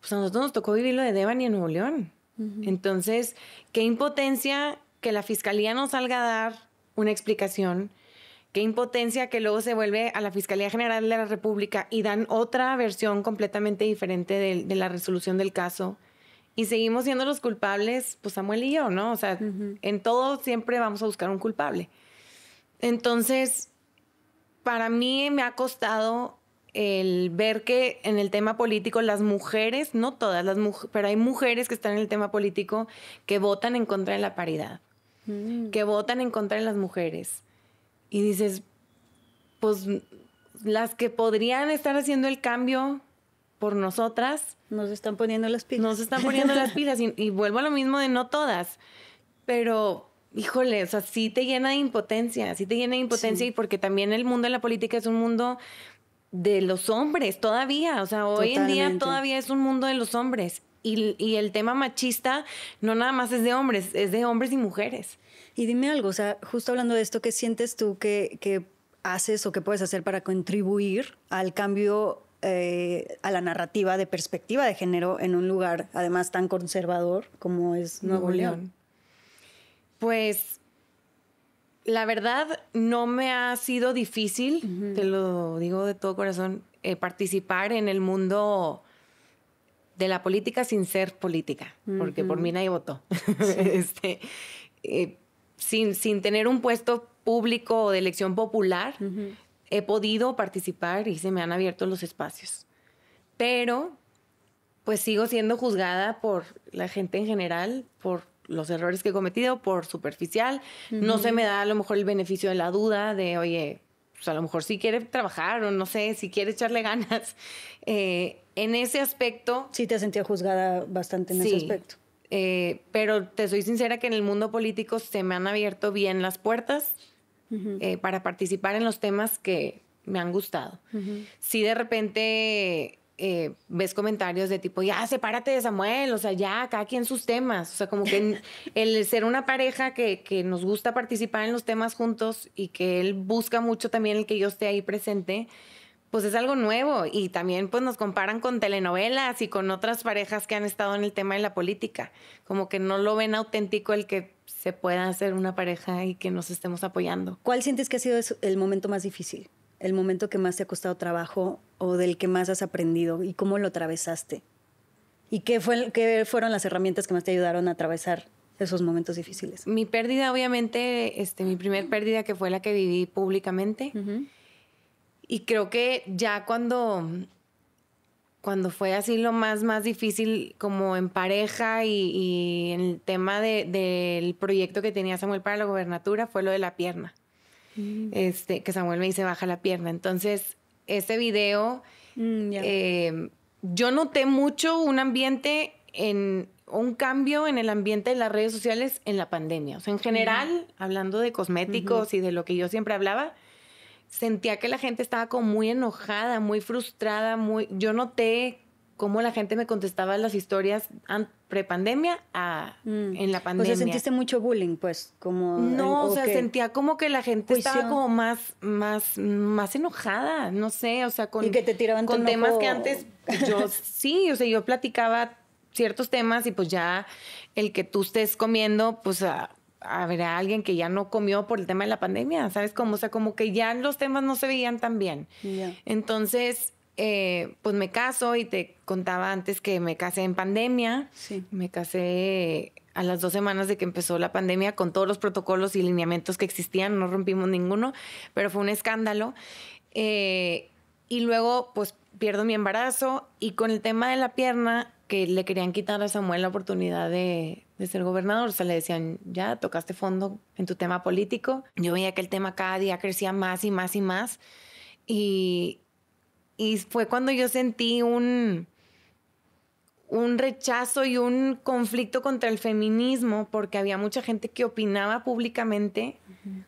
pues a nosotros nos tocó vivir lo de Devani en Nuevo León. Entonces, qué impotencia la fiscalía no salga a dar una explicación. Qué impotencia que luego se vuelve a la Fiscalía General de la República y dan otra versión completamente diferente de, la resolución del caso. Y seguimos siendo los culpables, pues Samuel y yo, ¿no? O sea, en todo siempre vamos a buscar un culpable. Entonces, para mí me ha costado el ver que en el tema político las mujeres, no todas las mujeres, pero hay mujeres que están en el tema político que votan en contra de la paridad. Mm. que votan en contra de las mujeres. Y dices, pues las que podrían estar haciendo el cambio por nosotras. Nos están poniendo las pilas. Nos están poniendo las [laughs] pilas. Y, vuelvo a lo mismo de no todas. Pero, híjole, o sea, sí te llena de impotencia, sí te llena de impotencia. Y porque también el mundo de la política es un mundo de los hombres todavía. O sea, hoy en día todavía es un mundo de los hombres. Y, el tema machista no nada más es de hombres, es de hombres y mujeres. Y dime algo, o sea, justo hablando de esto, ¿qué sientes tú que, haces o qué puedes hacer para contribuir al cambio eh, a la narrativa de perspectiva de género en un lugar además tan conservador como es Nuevo, León. Pues la verdad no me ha sido difícil, te lo digo de todo corazón, eh, participar en el mundo de la política sin ser política, porque por mí nadie votó. [laughs] Este, eh, sin, sin, tener un puesto público o de elección popular, he podido participar y se me han abierto los espacios. Pero, pues sigo siendo juzgada por la gente en general, por los errores que he cometido, por superficial. No se me da a lo mejor el beneficio de la duda de, oye, pues a lo mejor sí quiere trabajar o no sé, si quiere echarle ganas. [laughs] Eh, en ese aspecto... Sí, te sentía juzgada bastante en ese aspecto. Eh, pero te soy sincera que en el mundo político se me han abierto bien las puertas eh, para participar en los temas que me han gustado. sí Si de repente eh, ves comentarios de tipo, ya, sepárate de Samuel, o sea, ya, cada quien sus temas. O sea, como que [laughs] el ser una pareja que, nos gusta participar en los temas juntos y que él busca mucho también el que yo esté ahí presente, pues es algo nuevo. Y también pues nos comparan con telenovelas y con otras parejas que han estado en el tema de la política. Como que no lo ven auténtico el que se pueda hacer una pareja y que nos estemos apoyando. ¿Cuál sientes que ha sido el momento más difícil? el momento que más te ha costado trabajo o del que más has aprendido y cómo lo atravesaste? ¿Y qué, fue, qué fueron las herramientas que más te ayudaron a atravesar esos momentos difíciles? Mi pérdida, obviamente, este, mi primer pérdida que fue la que viví públicamente. Y creo que ya cuando, cuando fue así lo más, más difícil como en pareja y, el tema del proyecto que tenía Samuel para la gobernatura fue lo de la pierna. Mm. este, que Samuel me dice, baja la pierna. Entonces, ese video, mm, eh, yo noté mucho un ambiente en un cambio en el ambiente de las redes sociales en la pandemia. O sea, en general, mm. hablando de cosméticos y de lo que yo siempre hablaba, sentía que la gente estaba como muy enojada, muy frustrada, muy... Yo noté cómo la gente me contestaba las historias antes, prepandemia a mm. en la pandemia. O sentiste mucho bullying, pues, como No, eh, o sea, sentía como que la gente estaba como más más más enojada, no sé, o sea, con y que te tiraban con temas que antes yo [laughs] sí, o sea, yo platicaba ciertos temas y pues ya el que tú estés comiendo, pues a, habrá alguien que ya no comió por el tema de la pandemia, ¿sabes cómo? O sea, como que ya los temas no se veían tan bien. Entonces, eh, pues me caso y te contaba antes que me casé en pandemia. Sí. Me casé a las dos semanas de que empezó la pandemia con todos los protocolos y lineamientos que existían, no rompimos ninguno, pero fue un escándalo. Eh, y luego, pues pierdo mi embarazo y con el tema de la pierna, que le querían quitar a Samuel la oportunidad de, de ser gobernador, o sea, le decían, ya tocaste fondo en tu tema político. Yo veía que el tema cada día crecía más y más y más. Y, y fue cuando yo sentí un, un rechazo y un conflicto contra el feminismo, porque había mucha gente que opinaba públicamente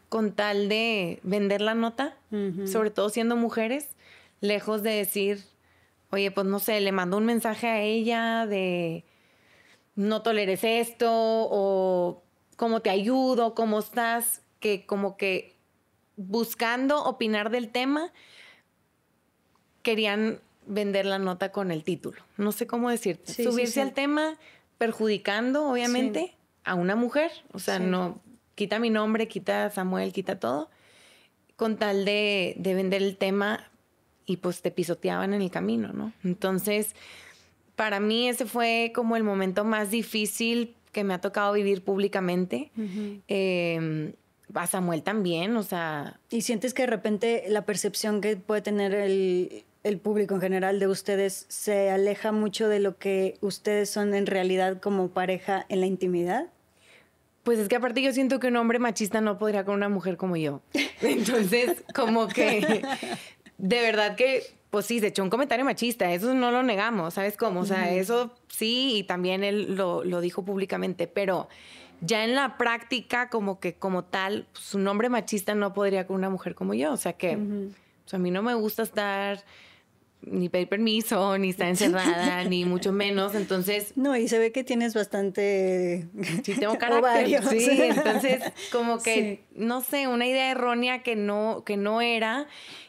con tal de vender la nota, sobre todo siendo mujeres, lejos de decir, oye, pues no sé, le mandó un mensaje a ella de no toleres esto o cómo te ayudo, cómo estás, que como que buscando opinar del tema, querían vender la nota con el título. No sé cómo decir. Subirse al tema perjudicando, obviamente, a una mujer. O sea, no quita mi nombre, quita Samuel, quita todo, con tal de, vender el tema y pues te pisoteaban en el camino, ¿no? Entonces, para mí ese fue como el momento más difícil que me ha tocado vivir públicamente. Em, a Samuel también, o sea... ¿Y sientes que de repente la percepción que puede tener el, el público en general de ustedes se aleja mucho de lo que ustedes son en realidad como pareja en la intimidad? Pues es que aparte yo siento que un hombre machista no podría con una mujer como yo. [laughs] Entonces, como que de verdad que pues sí, se echó un comentario machista, eso no lo negamos, ¿sabes cómo? O sea, eso sí, y también él lo, dijo públicamente, pero ya en la práctica, como que como tal, su pues hombre nombre machista no podría con una mujer como yo, o sea que pues a mí no me gusta estar ni pedir permiso, ni está [laughs] encerrada, ni mucho menos. Entonces. No, y se ve que tienes bastante. [laughs] Sí, tengo carácter. Sí, [laughs] entonces, como que, no sé, una idea errónea que no, que no era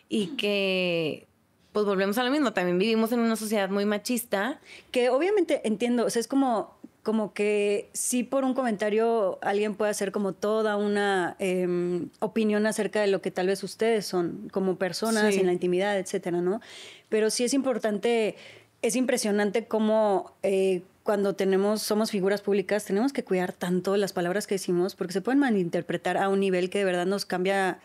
y que. Pues volvemos a lo mismo, también vivimos en una sociedad muy machista. Que obviamente entiendo, o sea, es como como que sí por un comentario alguien puede hacer como toda una em, opinión acerca de lo que tal vez ustedes son como personas en la intimidad, etcétera, ¿no? Pero sí es importante, es impresionante cómo eh, cuando tenemos, somos figuras públicas, tenemos que cuidar tanto las palabras que decimos porque se pueden malinterpretar a un nivel que de verdad nos cambia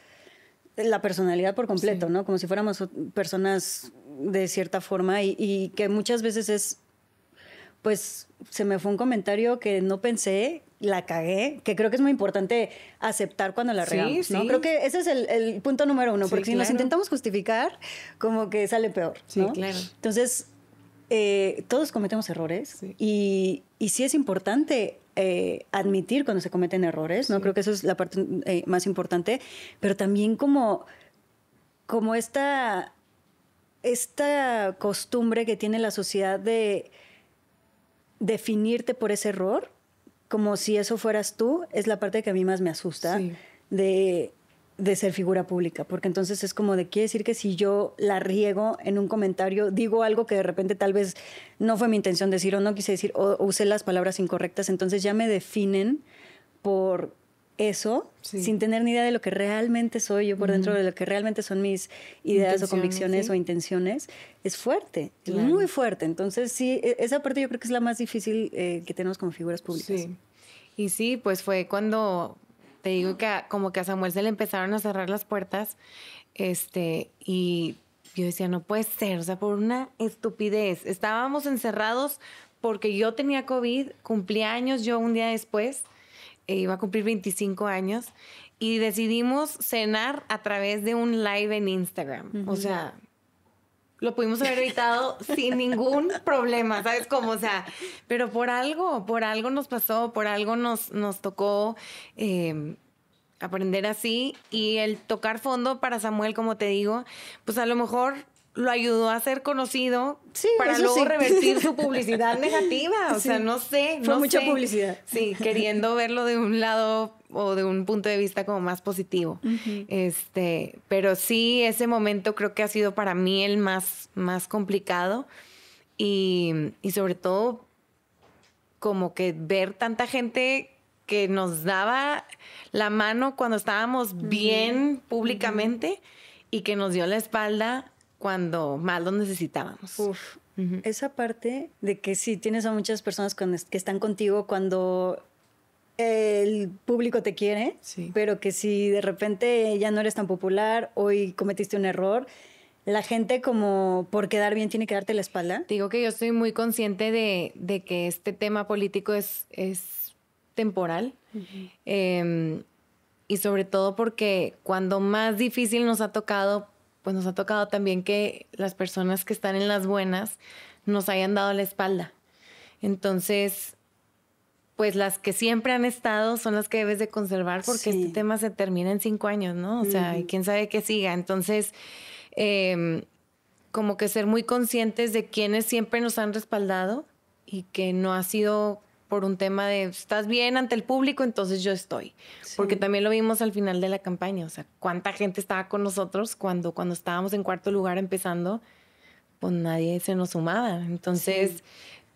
la personalidad por completo, ¿no? Como si fuéramos personas de cierta forma y que muchas veces es pues se me fue un comentario que no pensé, la cagué, que creo que es muy importante aceptar cuando la regamos, ¿no? Creo que ese es el, punto número uno, porque si nos intentamos justificar, como que sale peor, ¿no? Entonces, eh, todos cometemos errores y, y sí es importante eh, admitir cuando se cometen errores, ¿no? Creo que eso es la parte eh, más importante, pero también como, como esta costumbre que tiene la sociedad de definirte por ese error, como si eso fueras tú, es la parte que a mí más me asusta de, de, ser figura pública, porque entonces es como de, quiere decir que si yo la riego en un comentario, digo algo que de repente tal vez no fue mi intención decir o no quise decir, o usé las palabras incorrectas, entonces ya me definen por eso sin tener ni idea de lo que realmente soy yo por dentro, de lo que realmente son mis ideas o convicciones o intenciones, es fuerte, es muy fuerte. Entonces, sí, e, esa parte yo creo que es la más difícil eh, que tenemos como figuras públicas. Y sí, pues fue cuando te digo que como que a Samuel se le empezaron a cerrar las puertas, este, y yo decía, no puede ser, o sea, por una estupidez. Estábamos encerrados porque yo tenía COVID, cumplí años yo un día después eh, iba a cumplir 25 años y decidimos cenar a través de un live en Instagram. O sea, lo pudimos haber evitado [laughs] sin ningún problema, ¿sabes? cómo? o sea, pero por algo, por algo nos pasó, por algo nos, nos tocó em, aprender así y el tocar fondo para Samuel, como te digo, pues a lo mejor lo ayudó a ser conocido para luego revertir su [laughs] publicidad negativa. O sea, no sé. Fue no mucha publicidad. Sí, [laughs] queriendo verlo de un lado o de un punto de vista como más positivo. Este, pero sí, ese momento creo que ha sido para mí el más, más complicado. Y, sobre todo, como que ver tanta gente que nos daba la mano cuando estábamos bien públicamente y que nos dio la espalda cuando más lo necesitábamos. Uf. Esa parte de que sí tienes a muchas personas que están contigo cuando el público te quiere, pero que si de repente ya no eres tan popular, hoy cometiste un error, la gente como por quedar bien tiene que darte la espalda. Digo que yo estoy muy consciente de, que este tema político es, temporal. Em, y sobre todo porque cuando más difícil nos ha tocado pues nos ha tocado también que las personas que están en las buenas nos hayan dado la espalda. Entonces, pues las que siempre han estado son las que debes de conservar porque este tema se termina en cinco años, ¿no? O sea, quién sabe qué siga. Entonces, em, como que ser muy conscientes de quienes siempre nos han respaldado y que no ha sido por un tema de estás bien ante el público, entonces yo estoy. Porque también lo vimos al final de la campaña, o sea, cuánta gente estaba con nosotros cuando, cuando estábamos en cuarto lugar empezando, pues nadie se nos sumaba. Entonces,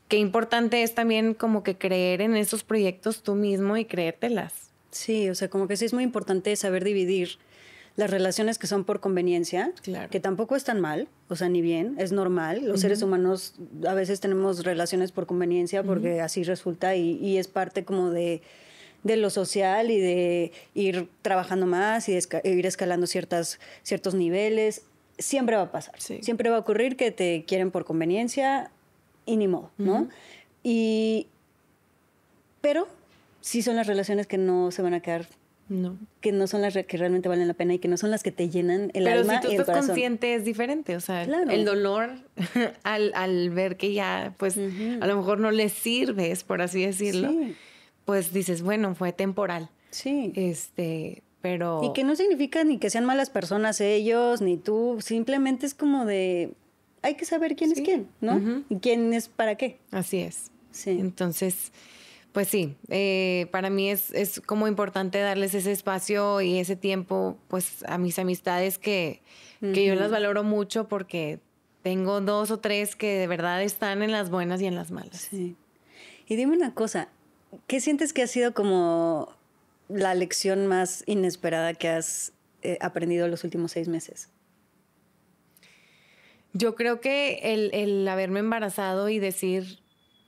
qué importante es también como que creer en esos proyectos tú mismo y creértelas. Sí, o sea, como que sí es muy importante saber dividir las relaciones que son por conveniencia, que tampoco están mal, o sea, ni bien, es normal. Los seres humanos a veces tenemos relaciones por conveniencia porque así resulta y, es parte como de, lo social y de ir trabajando más y e ir escalando ciertas, ciertos niveles. Siempre va a pasar. Siempre va a ocurrir que te quieren por conveniencia y ni modo, ¿no? Y. Pero sí son las relaciones que no se van a quedar no. Que no son las que realmente valen la pena y que no son las que te llenan el Pero alma si tú el estás consciente es diferente, o sea, el dolor [laughs] al, ver que ya, pues, a lo mejor no les sirves, por así decirlo, pues dices, bueno, fue temporal. Sí. Este, pero... Y que no significa ni que sean malas personas ellos, ni tú, simplemente es como de, hay que saber quién es quién, ¿no? Y quién es para qué. Así es. Sí. Entonces, pues sí, eh, para mí es, como importante darles ese espacio y ese tiempo pues a mis amistades que, yo las valoro mucho porque tengo dos o tres que de verdad están en las buenas y en las malas. Sí. Y dime una cosa, ¿qué sientes que ha sido como la lección más inesperada que has aprendido eh, aprendido los últimos seis meses? Yo creo que el, el haberme embarazado y decir,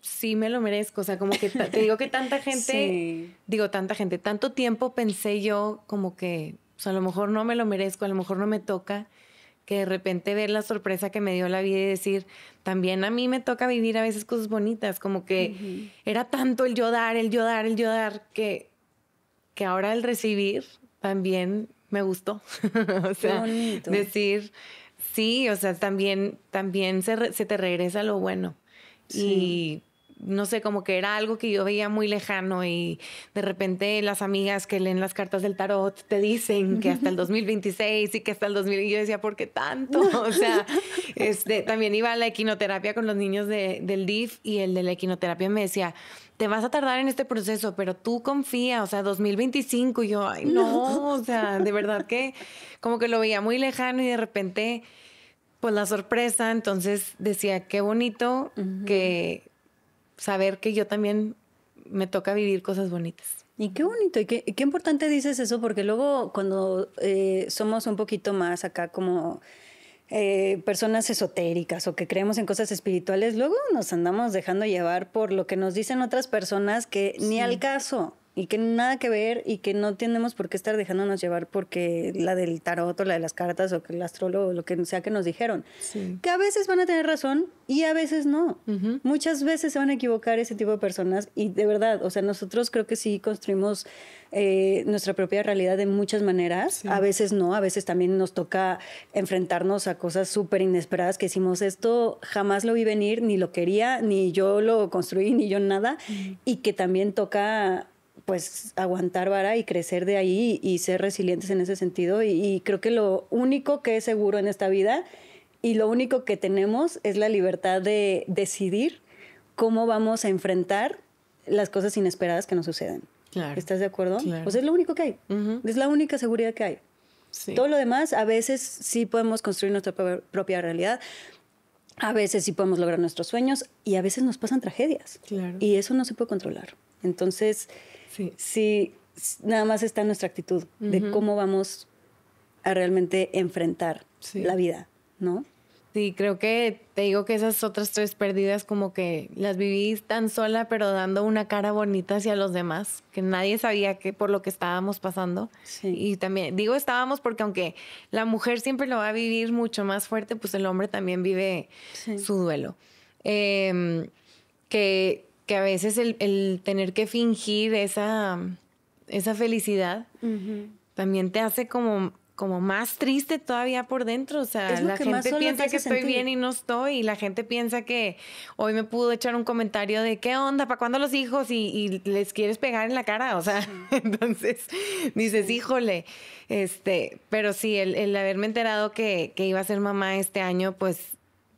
sí me lo merezco. O sea, como que te digo que tanta [laughs] gente, digo tanta gente, tanto tiempo pensé yo como que, o a lo mejor no me lo merezco, a lo mejor no me toca, que de repente ver la sorpresa que me dio la vida y decir, también a mí me toca vivir a veces cosas bonitas, como que era tanto el yo dar, el yo dar, el yo dar, que, que ahora el recibir también me gustó. [laughs] o sea, decir, sí, o sea, también, también se, se te regresa lo bueno. Y no sé, como que era algo que yo veía muy lejano y de repente las amigas que leen las cartas del tarot te dicen que hasta el 2026 [laughs] y que hasta el 2000 y yo decía, ¿por qué tanto? [laughs] O sea, este, también iba a la equinoterapia con los niños del DIF y el de la equinoterapia me decía, te vas a tardar en este proceso, pero tú confía, o sea, 2025 y yo, ay, no, o sea, de verdad que como que lo veía muy lejano y de repente pues la sorpresa, entonces decía, qué bonito que saber que yo también me toca vivir cosas bonitas. Y qué bonito, y qué, qué importante dices eso, porque luego cuando eh, somos un poquito más acá como... Eh, personas esotéricas o que creemos en cosas espirituales, luego nos andamos dejando llevar por lo que nos dicen otras personas que ni al caso y que nada que ver y que no tenemos por qué estar dejándonos llevar porque la del tarot o la de las cartas o que el astrólogo o lo que sea que nos dijeron. Que a veces van a tener razón y a veces no. Muchas veces se van a equivocar ese tipo de personas y de verdad, o sea, nosotros creo que sí construimos eh, nuestra propia realidad de muchas maneras. A veces no, a veces también nos toca enfrentarnos a cosas súper inesperadas que hicimos esto jamás lo vi venir, ni lo quería, ni yo lo construí, ni yo nada, y que también toca pues aguantar vara y crecer de ahí y ser resilientes en ese sentido. Y, creo que lo único que es seguro en esta vida y lo único que tenemos es la libertad de decidir cómo vamos a enfrentar las cosas inesperadas que nos suceden. ¿Estás de acuerdo? Pues es lo único que hay. Es la única seguridad que hay. Todo lo demás, a veces sí podemos construir nuestra propia realidad. A veces sí podemos lograr nuestros sueños y a veces nos pasan tragedias. Y eso no se puede controlar. Entonces, sí. si nada más está nuestra actitud de cómo vamos a realmente enfrentar la vida, ¿no? Sí, creo que te digo que esas otras tres pérdidas como que las viví tan sola, pero dando una cara bonita hacia los demás, que nadie sabía qué por lo que estábamos pasando. Y también digo estábamos porque aunque la mujer siempre lo va a vivir mucho más fuerte, pues el hombre también vive su duelo. Em, que que a veces el, tener que fingir esa, esa felicidad también te hace como, como más triste todavía por dentro. O sea, la gente piensa que estoy bien y no estoy. Y la gente piensa que hoy me pudo echar un comentario de qué onda, para cuándo los hijos y, les quieres pegar en la cara. O sea, [laughs] entonces dices, híjole. Este, pero sí, el, haberme enterado que, que iba a ser mamá este año, pues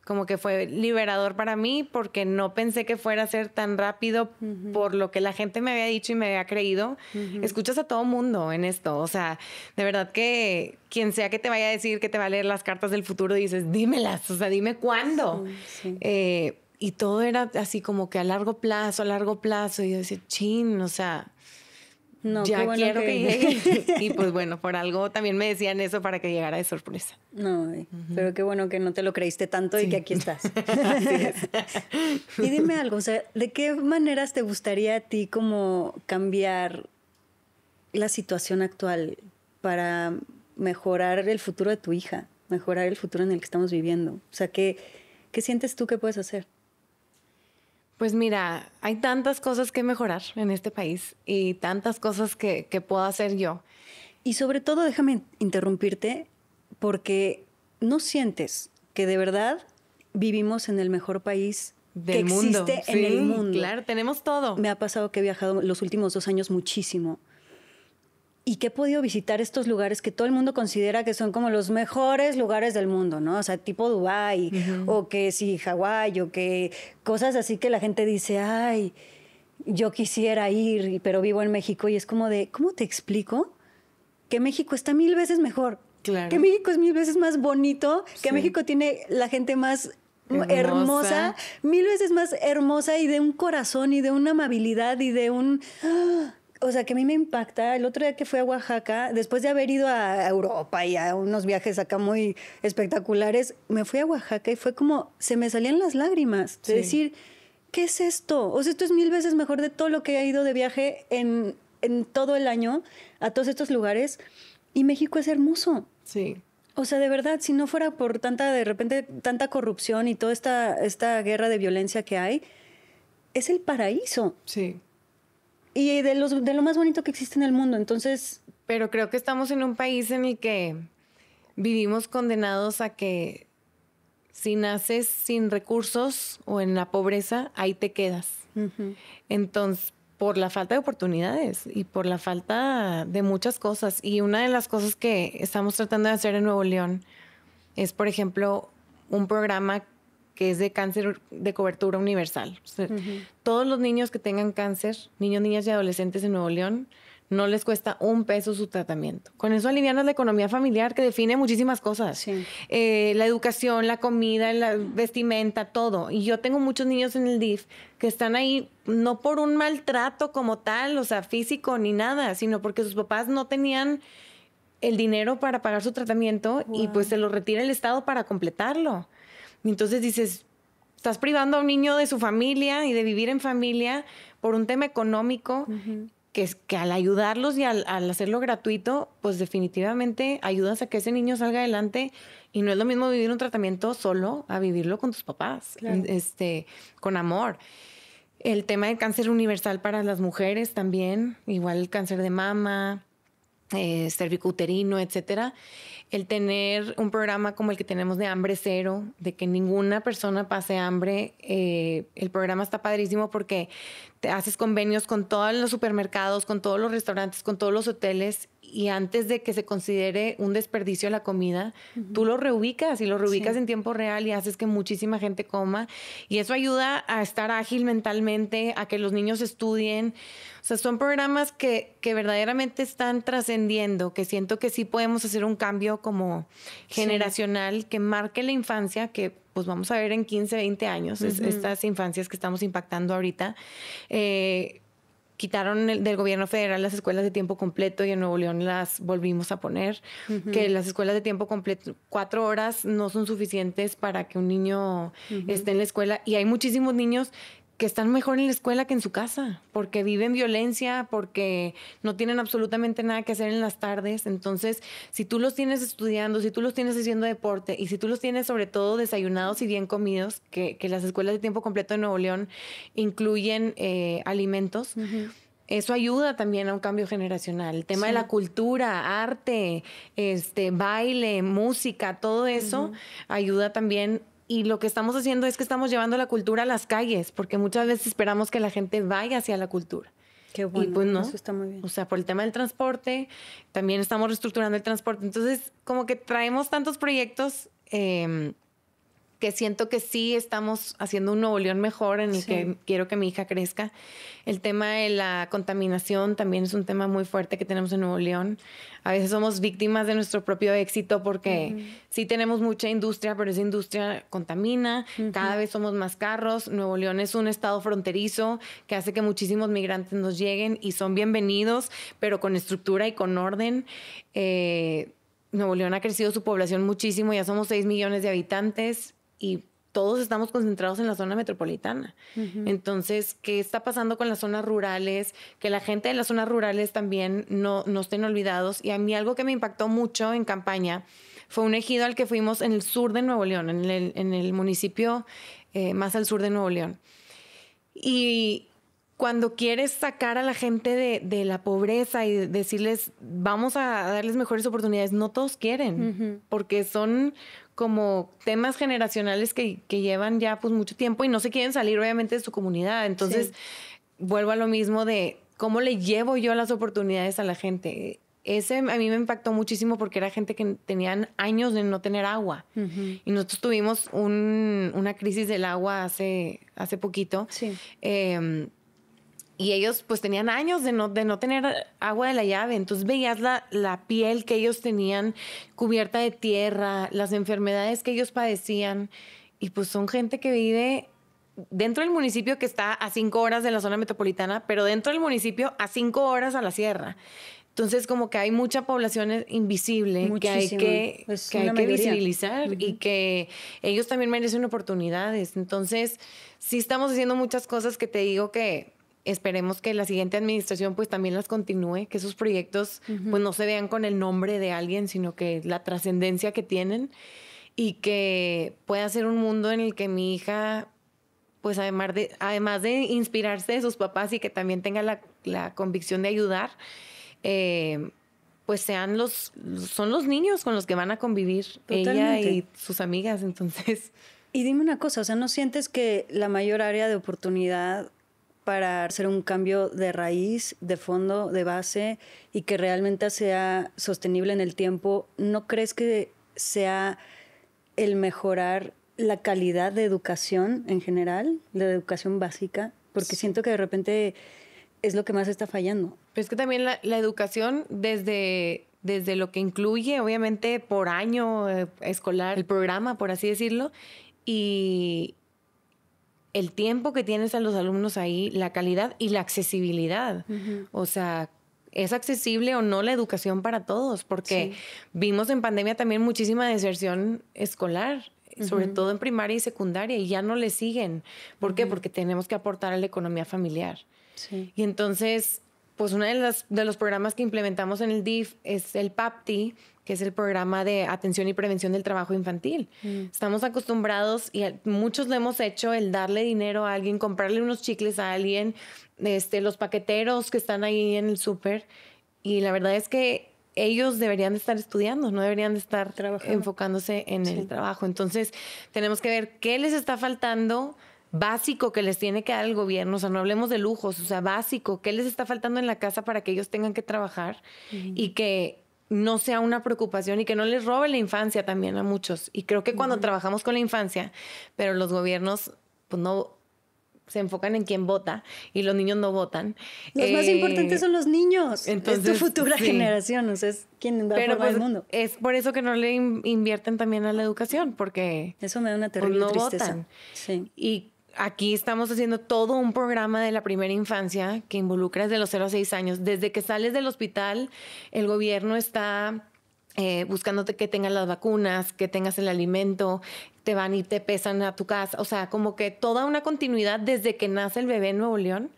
como que fue liberador para mí porque no pensé que fuera a ser tan rápido por lo que la gente me había dicho y me había creído. Escuchas a todo mundo en esto, o sea, de verdad que quien sea que te vaya a decir que te va a leer las cartas del futuro, dices, dímelas, o sea, dime cuándo. Eh, y todo era así como que a largo plazo, a largo plazo, y yo decía, chin, o sea, no, ya quiero que, [laughs] y pues bueno, por algo también me decían eso para que llegara de sorpresa. No, pero qué bueno que no te lo creíste tanto y que aquí estás. [laughs] y dime algo, o sea, ¿de qué maneras te gustaría a ti como cambiar la situación actual para mejorar el futuro de tu hija, mejorar el futuro en el que estamos viviendo? O sea, ¿qué, qué sientes tú que puedes hacer? Pues mira, hay tantas cosas que mejorar en este país y tantas cosas que, puedo hacer yo. Y sobre todo, déjame interrumpirte, porque no sientes que de verdad vivimos en el mejor país del que mundo. existe en el mundo. Claro, tenemos todo. Me ha pasado que he viajado los últimos dos años muchísimo y que he podido visitar estos lugares que todo el mundo considera que son como los mejores lugares del mundo, ¿no? O sea, tipo Dubái, o que sí, Hawái, o que cosas así que la gente dice, ay, yo quisiera ir, pero vivo en México. Y es como de, ¿cómo te explico que México está mil veces mejor? Claro. Que México es mil veces más bonito, que México tiene la gente más hermosa. mil veces más hermosa y de un corazón y de una amabilidad y de un... ¡ah! o sea, que a mí me impacta. El otro día que fui a Oaxaca, después de haber ido a Europa y a unos viajes acá muy espectaculares, me fui a Oaxaca y fue como, se me salían las lágrimas. De decir, ¿qué es esto? O sea, esto es mil veces mejor de todo lo que he ido de viaje en, todo el año a todos estos lugares. Y México es hermoso. Sí. O sea, de verdad, si no fuera por tanta, de repente, tanta corrupción y toda esta, esta guerra de violencia que hay, es el paraíso. Sí y de, los, de lo más bonito que existe en el mundo. Entonces... Pero creo que estamos en un país en el que vivimos condenados a que si naces sin recursos o en la pobreza, ahí te quedas. Entonces, por la falta de oportunidades y por la falta de muchas cosas. Y una de las cosas que estamos tratando de hacer en Nuevo León es, por ejemplo, un programa que es de cáncer de cobertura universal. Todos los niños que tengan cáncer, niños, niñas y adolescentes en Nuevo León, no les cuesta un peso su tratamiento. Con eso alivianas la economía familiar que define muchísimas cosas. Eh, la educación, la comida, la vestimenta, todo. Y yo tengo muchos niños en el DIF que están ahí no por un maltrato como tal, o sea, físico ni nada, sino porque sus papás no tenían el dinero para pagar su tratamiento y pues se lo retira el Estado para completarlo. Y entonces dices, estás privando a un niño de su familia y de vivir en familia por un tema económico. Que, es que al ayudarlos y al, hacerlo gratuito, pues definitivamente ayudas a que ese niño salga adelante y no es lo mismo vivir un tratamiento solo a vivirlo con tus papás, este, con amor. El tema del cáncer universal para las mujeres también, igual el cáncer de mama, eh, cervicouterino, etcétera, el tener un programa como el que tenemos de hambre cero, de que ninguna persona pase hambre, eh, el programa está padrísimo porque te haces convenios con todos los supermercados, con todos los restaurantes, con todos los hoteles y antes de que se considere un desperdicio la comida, tú lo reubicas y lo reubicas en tiempo real y haces que muchísima gente coma. Y eso ayuda a estar ágil mentalmente, a que los niños estudien. O sea, son programas que, verdaderamente están trascendiendo, que siento que sí podemos hacer un cambio como generacional que marque la infancia, que pues vamos a ver en 15, 20 años, estas infancias que estamos impactando ahorita. Eh, quitaron del gobierno federal las escuelas de tiempo completo y en Nuevo León las volvimos a poner, que las escuelas de tiempo completo, cuatro horas no son suficientes para que un niño esté en la escuela y hay muchísimos niños que están mejor en la escuela que en su casa, porque viven violencia, porque no tienen absolutamente nada que hacer en las tardes. Entonces, si tú los tienes estudiando, si tú los tienes haciendo deporte y si tú los tienes sobre todo desayunados y bien comidos, que, las escuelas de tiempo completo de Nuevo León incluyen eh, alimentos. Eso ayuda también a un cambio generacional. El tema de la cultura, arte, este, baile, música, todo eso ayuda también y lo que estamos haciendo es que estamos llevando la cultura a las calles, porque muchas veces esperamos que la gente vaya hacia la cultura. Qué bueno, y pues no. Eso está muy bien. O sea, por el tema del transporte, también estamos reestructurando el transporte. Entonces, como que traemos tantos proyectos em, que siento que sí estamos haciendo un Nuevo León mejor en el que quiero que mi hija crezca. El tema de la contaminación también es un tema muy fuerte que tenemos en Nuevo León. A veces somos víctimas de nuestro propio éxito porque sí tenemos mucha industria, pero esa industria contamina, cada vez somos más carros. Nuevo León es un estado fronterizo que hace que muchísimos migrantes nos lleguen y son bienvenidos, pero con estructura y con orden. Eh, Nuevo León ha crecido su población muchísimo, ya somos 6 millones de habitantes, y todos estamos concentrados en la zona metropolitana. Entonces, ¿qué está pasando con las zonas rurales? Que la gente de las zonas rurales también no, no estén olvidados. Y a mí algo que me impactó mucho en campaña fue un ejido al que fuimos en el sur de Nuevo León, en el, municipio eh, más al sur de Nuevo León. Y cuando quieres sacar a la gente de, la pobreza y decirles, vamos a darles mejores oportunidades, no todos quieren, porque son como temas generacionales que, llevan ya pues mucho tiempo y no se quieren salir obviamente de su comunidad. Entonces, vuelvo a lo mismo de cómo le llevo yo las oportunidades a la gente. Ese a mí me impactó muchísimo porque era gente que tenían años de no tener agua. Y nosotros tuvimos un, una crisis del agua hace, hace poquito. Sí. Em, y ellos pues tenían años de no, de no tener agua de la llave, entonces veías la, la, piel que ellos tenían cubierta de tierra, las enfermedades que ellos padecían, y pues son gente que vive dentro del municipio que está a cinco horas de la zona metropolitana, pero dentro del municipio a cinco horas a la sierra. Entonces como que hay mucha población invisible que hay que, pues, hay que visibilizar y que ellos también merecen oportunidades. Entonces sí estamos haciendo muchas cosas que te digo que esperemos que la siguiente administración pues también las continúe, que esos proyectos pues no se vean con el nombre de alguien, sino que la trascendencia que tienen y que pueda ser un mundo en el que mi hija pues además de, inspirarse de sus papás y que también tenga la, convicción de ayudar, eh, pues sean los, son los niños con los que van a convivir ella y sus amigas, entonces. Y dime una cosa, o sea, ¿no sientes que la mayor área de oportunidad para hacer un cambio de raíz, de fondo, de base y que realmente sea sostenible en el tiempo, ¿no crees que sea el mejorar la calidad de educación en general, de la educación básica? Porque siento que de repente es lo que más está fallando. es que también la, educación desde, desde lo que incluye, obviamente, por año eh, escolar, el programa, por así decirlo, y, el tiempo que tienes a los alumnos ahí, la calidad y la accesibilidad. O sea, ¿es accesible o no la educación para todos? Porque vimos en pandemia también muchísima deserción escolar sobre todo en primaria y secundaria, y ya no le siguen. ¿Por qué? Porque tenemos que aportar a la economía familiar. Y entonces, pues uno de, de los programas que implementamos en el DIF es el PAPTI, que es el programa de atención y prevención del trabajo infantil. Mm. Estamos acostumbrados y muchos lo hemos hecho, el darle dinero a alguien, comprarle unos chicles a alguien, este, los paqueteros que están ahí en el súper. Y la verdad es que ellos deberían de estar estudiando, no deberían de estar enfocándose en el trabajo. Entonces, tenemos que ver qué les está faltando básico que les tiene que dar el gobierno, o sea, no hablemos de lujos, o sea, básico, qué les está faltando en la casa para que ellos tengan que trabajar y que no sea una preocupación y que no les robe la infancia también a muchos. Y creo que cuando trabajamos con la infancia, pero los gobiernos pues no se enfocan en quién vota y los niños no votan. Los más eh, importantes son los niños. Entonces, es tu futura generación, es va a el pues, mundo. Es por eso que no le invierten también a la educación, porque eso me da una pues, terrible tristeza. Sí aquí estamos haciendo todo un programa de la primera infancia que involucra desde los 0 a 6 años. Desde que sales del hospital, el gobierno está eh, buscándote que tengas las vacunas, que tengas el alimento, te van y te pesan a tu casa. O sea, como que toda una continuidad desde que nace el bebé en Nuevo León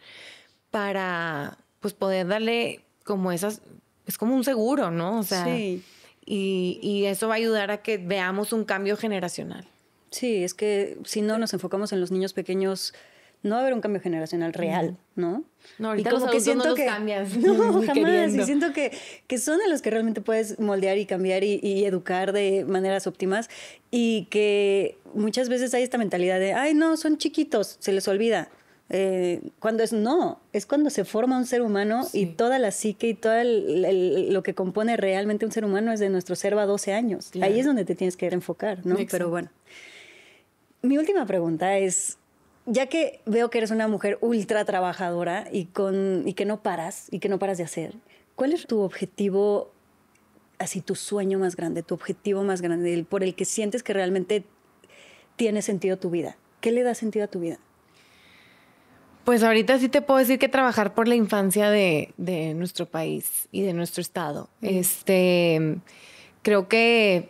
para pues, poder darle como esas, es como un seguro, ¿no? O sea, sí. y eso va a ayudar a que veamos un cambio generacional. Sí, es que si no nos enfocamos en los niños pequeños, no va a haber un cambio generacional real, ¿no? No, y como los que siento los que cambias. [laughs] No, jamás. Y siento que, que son a los que realmente puedes moldear y cambiar y, educar de maneras óptimas. Y que muchas veces hay esta mentalidad de, ay, no, son chiquitos, se les olvida. Eh, cuando es no, es cuando se forma un ser humano y toda la psique y todo el, lo que compone realmente un ser humano es de nuestro ser a 12 años. Ahí es donde te tienes que enfocar, ¿no? Pero bueno. Mi última pregunta es, ya que veo que eres una mujer ultra trabajadora y, con, y que no paras, y que no paras de hacer, ¿cuál es tu objetivo, así tu sueño más grande, tu objetivo más grande, por el que sientes que realmente tiene sentido tu vida? ¿Qué le da sentido a tu vida? Pues ahorita sí te puedo decir que trabajar por la infancia de, nuestro país y de nuestro estado. Este, creo que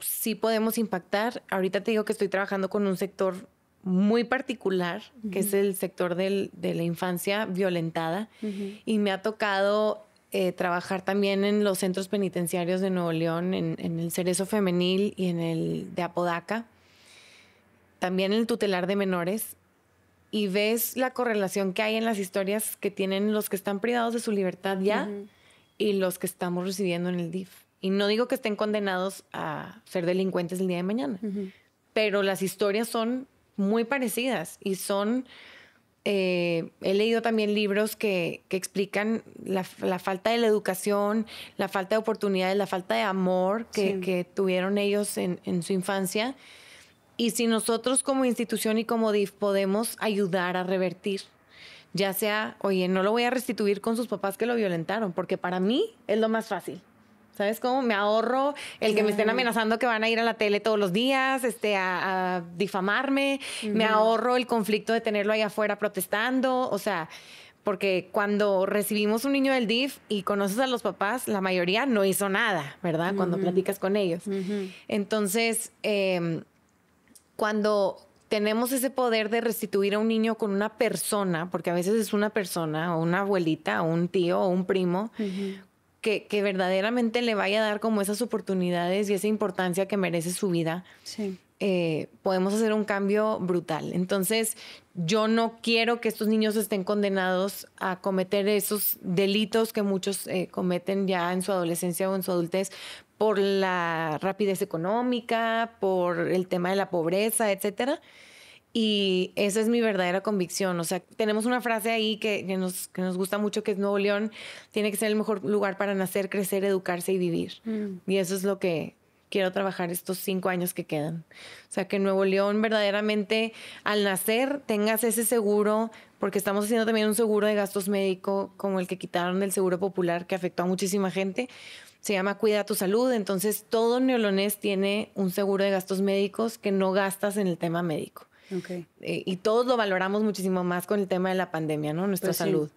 sí podemos impactar. Ahorita te digo que estoy trabajando con un sector muy particular, que es el sector de la infancia violentada, y me ha tocado eh, trabajar también en los centros penitenciarios de Nuevo León, en, el Cerezo Femenil y en el de Apodaca, también en el tutelar de menores, y ves la correlación que hay en las historias que tienen los que están privados de su libertad ya y los que estamos recibiendo en el DIF. Y no digo que estén condenados a ser delincuentes el día de mañana, pero las historias son muy parecidas y son... Eh, he leído también libros que, explican la, falta de la educación, la falta de oportunidades, la falta de amor que, tuvieron ellos en, en, su infancia. Y si nosotros como institución y como DIF podemos ayudar a revertir, ya sea, oye, no lo voy a restituir con sus papás que lo violentaron, porque para mí es lo más fácil. ¿Sabes cómo? Me ahorro el que me estén amenazando que van a ir a la tele todos los días, este, a, difamarme. Me ahorro el conflicto de tenerlo ahí afuera protestando. O sea, porque cuando recibimos un niño del DIF y conoces a los papás, la mayoría no hizo nada, ¿verdad? Cuando platicas con ellos. Entonces, em, cuando tenemos ese poder de restituir a un niño con una persona, porque a veces es una persona, o una abuelita, o un tío, o un primo, que, verdaderamente le vaya a dar como esas oportunidades y esa importancia que merece su vida, eh, podemos hacer un cambio brutal. Entonces, yo no quiero que estos niños estén condenados a cometer esos delitos que muchos eh, cometen ya en su adolescencia o en su adultez por la rapidez económica, por el tema de la pobreza, etcétera y esa es mi verdadera convicción. O sea, tenemos una frase ahí que, nos, nos, gusta mucho, que es Nuevo León tiene que ser el mejor lugar para nacer, crecer, educarse y vivir. Mm. Y eso es lo que quiero trabajar estos cinco años que quedan. O sea, que Nuevo León verdaderamente al nacer tengas ese seguro, porque estamos haciendo también un seguro de gastos médicos como el que quitaron del Seguro Popular, que afectó a muchísima gente se llama Cuida tu Salud. Entonces, todo neolonés tiene un seguro de gastos médicos que no gastas en el tema médico. Eh, y todos lo valoramos muchísimo más con el tema de la pandemia, ¿no? Nuestra pues salud.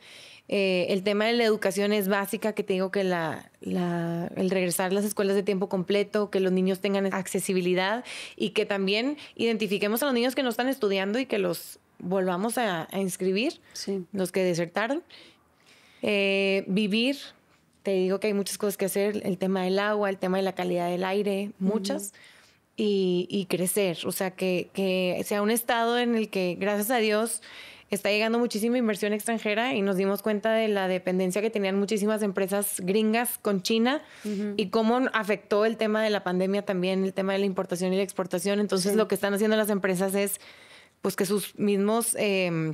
Eh, el tema de la educación es básica, que te digo que el regresar a las escuelas de tiempo completo, que los niños tengan accesibilidad y que también identifiquemos a los niños que no están estudiando y que los volvamos a, inscribir, los que desertaron. Eh, vivir, te digo que hay muchas cosas que hacer, el tema del agua, el tema de la calidad del aire, muchas y, crecer. O sea, que, sea un estado en el que, gracias a Dios, está llegando muchísima inversión extranjera y nos dimos cuenta de la dependencia que tenían muchísimas empresas gringas con China y cómo afectó el tema de la pandemia también, el tema de la importación y la exportación. Entonces lo que están haciendo las empresas es pues que sus mismos em,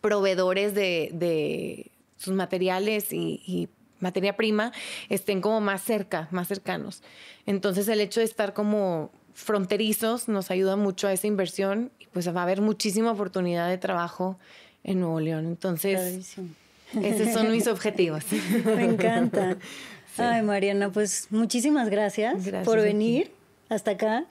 proveedores de, sus materiales y materia prima estén como más cerca, más cercanos. Entonces el hecho de estar como fronterizos nos ayuda mucho a esa inversión y pues va a haber muchísima oportunidad de trabajo en Nuevo León. Entonces, esos son mis objetivos. [laughs] Me encanta. Ay, Mariana, pues muchísimas gracias, por venir hasta acá.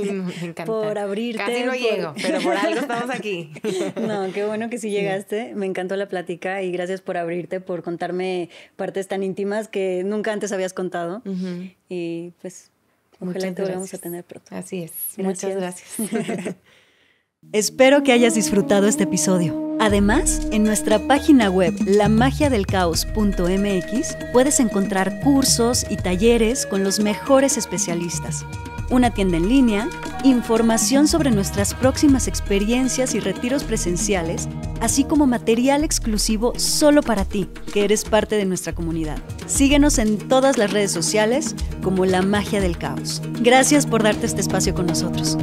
[laughs] por abrirte. Casi no llego, pero por algo estamos aquí. [laughs] No, qué bueno que sí llegaste. Me encantó la plática y gracias por abrirte, por contarme partes tan íntimas que nunca antes habías contado. Y pues Ojalá te a tener pronto. Así es. Muchas gracias. [laughs] Espero que hayas disfrutado este episodio. Además, en nuestra página web lamagiadelcaos.mx puedes encontrar cursos y talleres con los mejores especialistas una tienda en línea, información sobre nuestras próximas experiencias y retiros presenciales, así como material exclusivo solo para ti, que eres parte de nuestra comunidad. Síguenos en todas las redes sociales como La Magia del Caos. Gracias por darte este espacio con nosotros.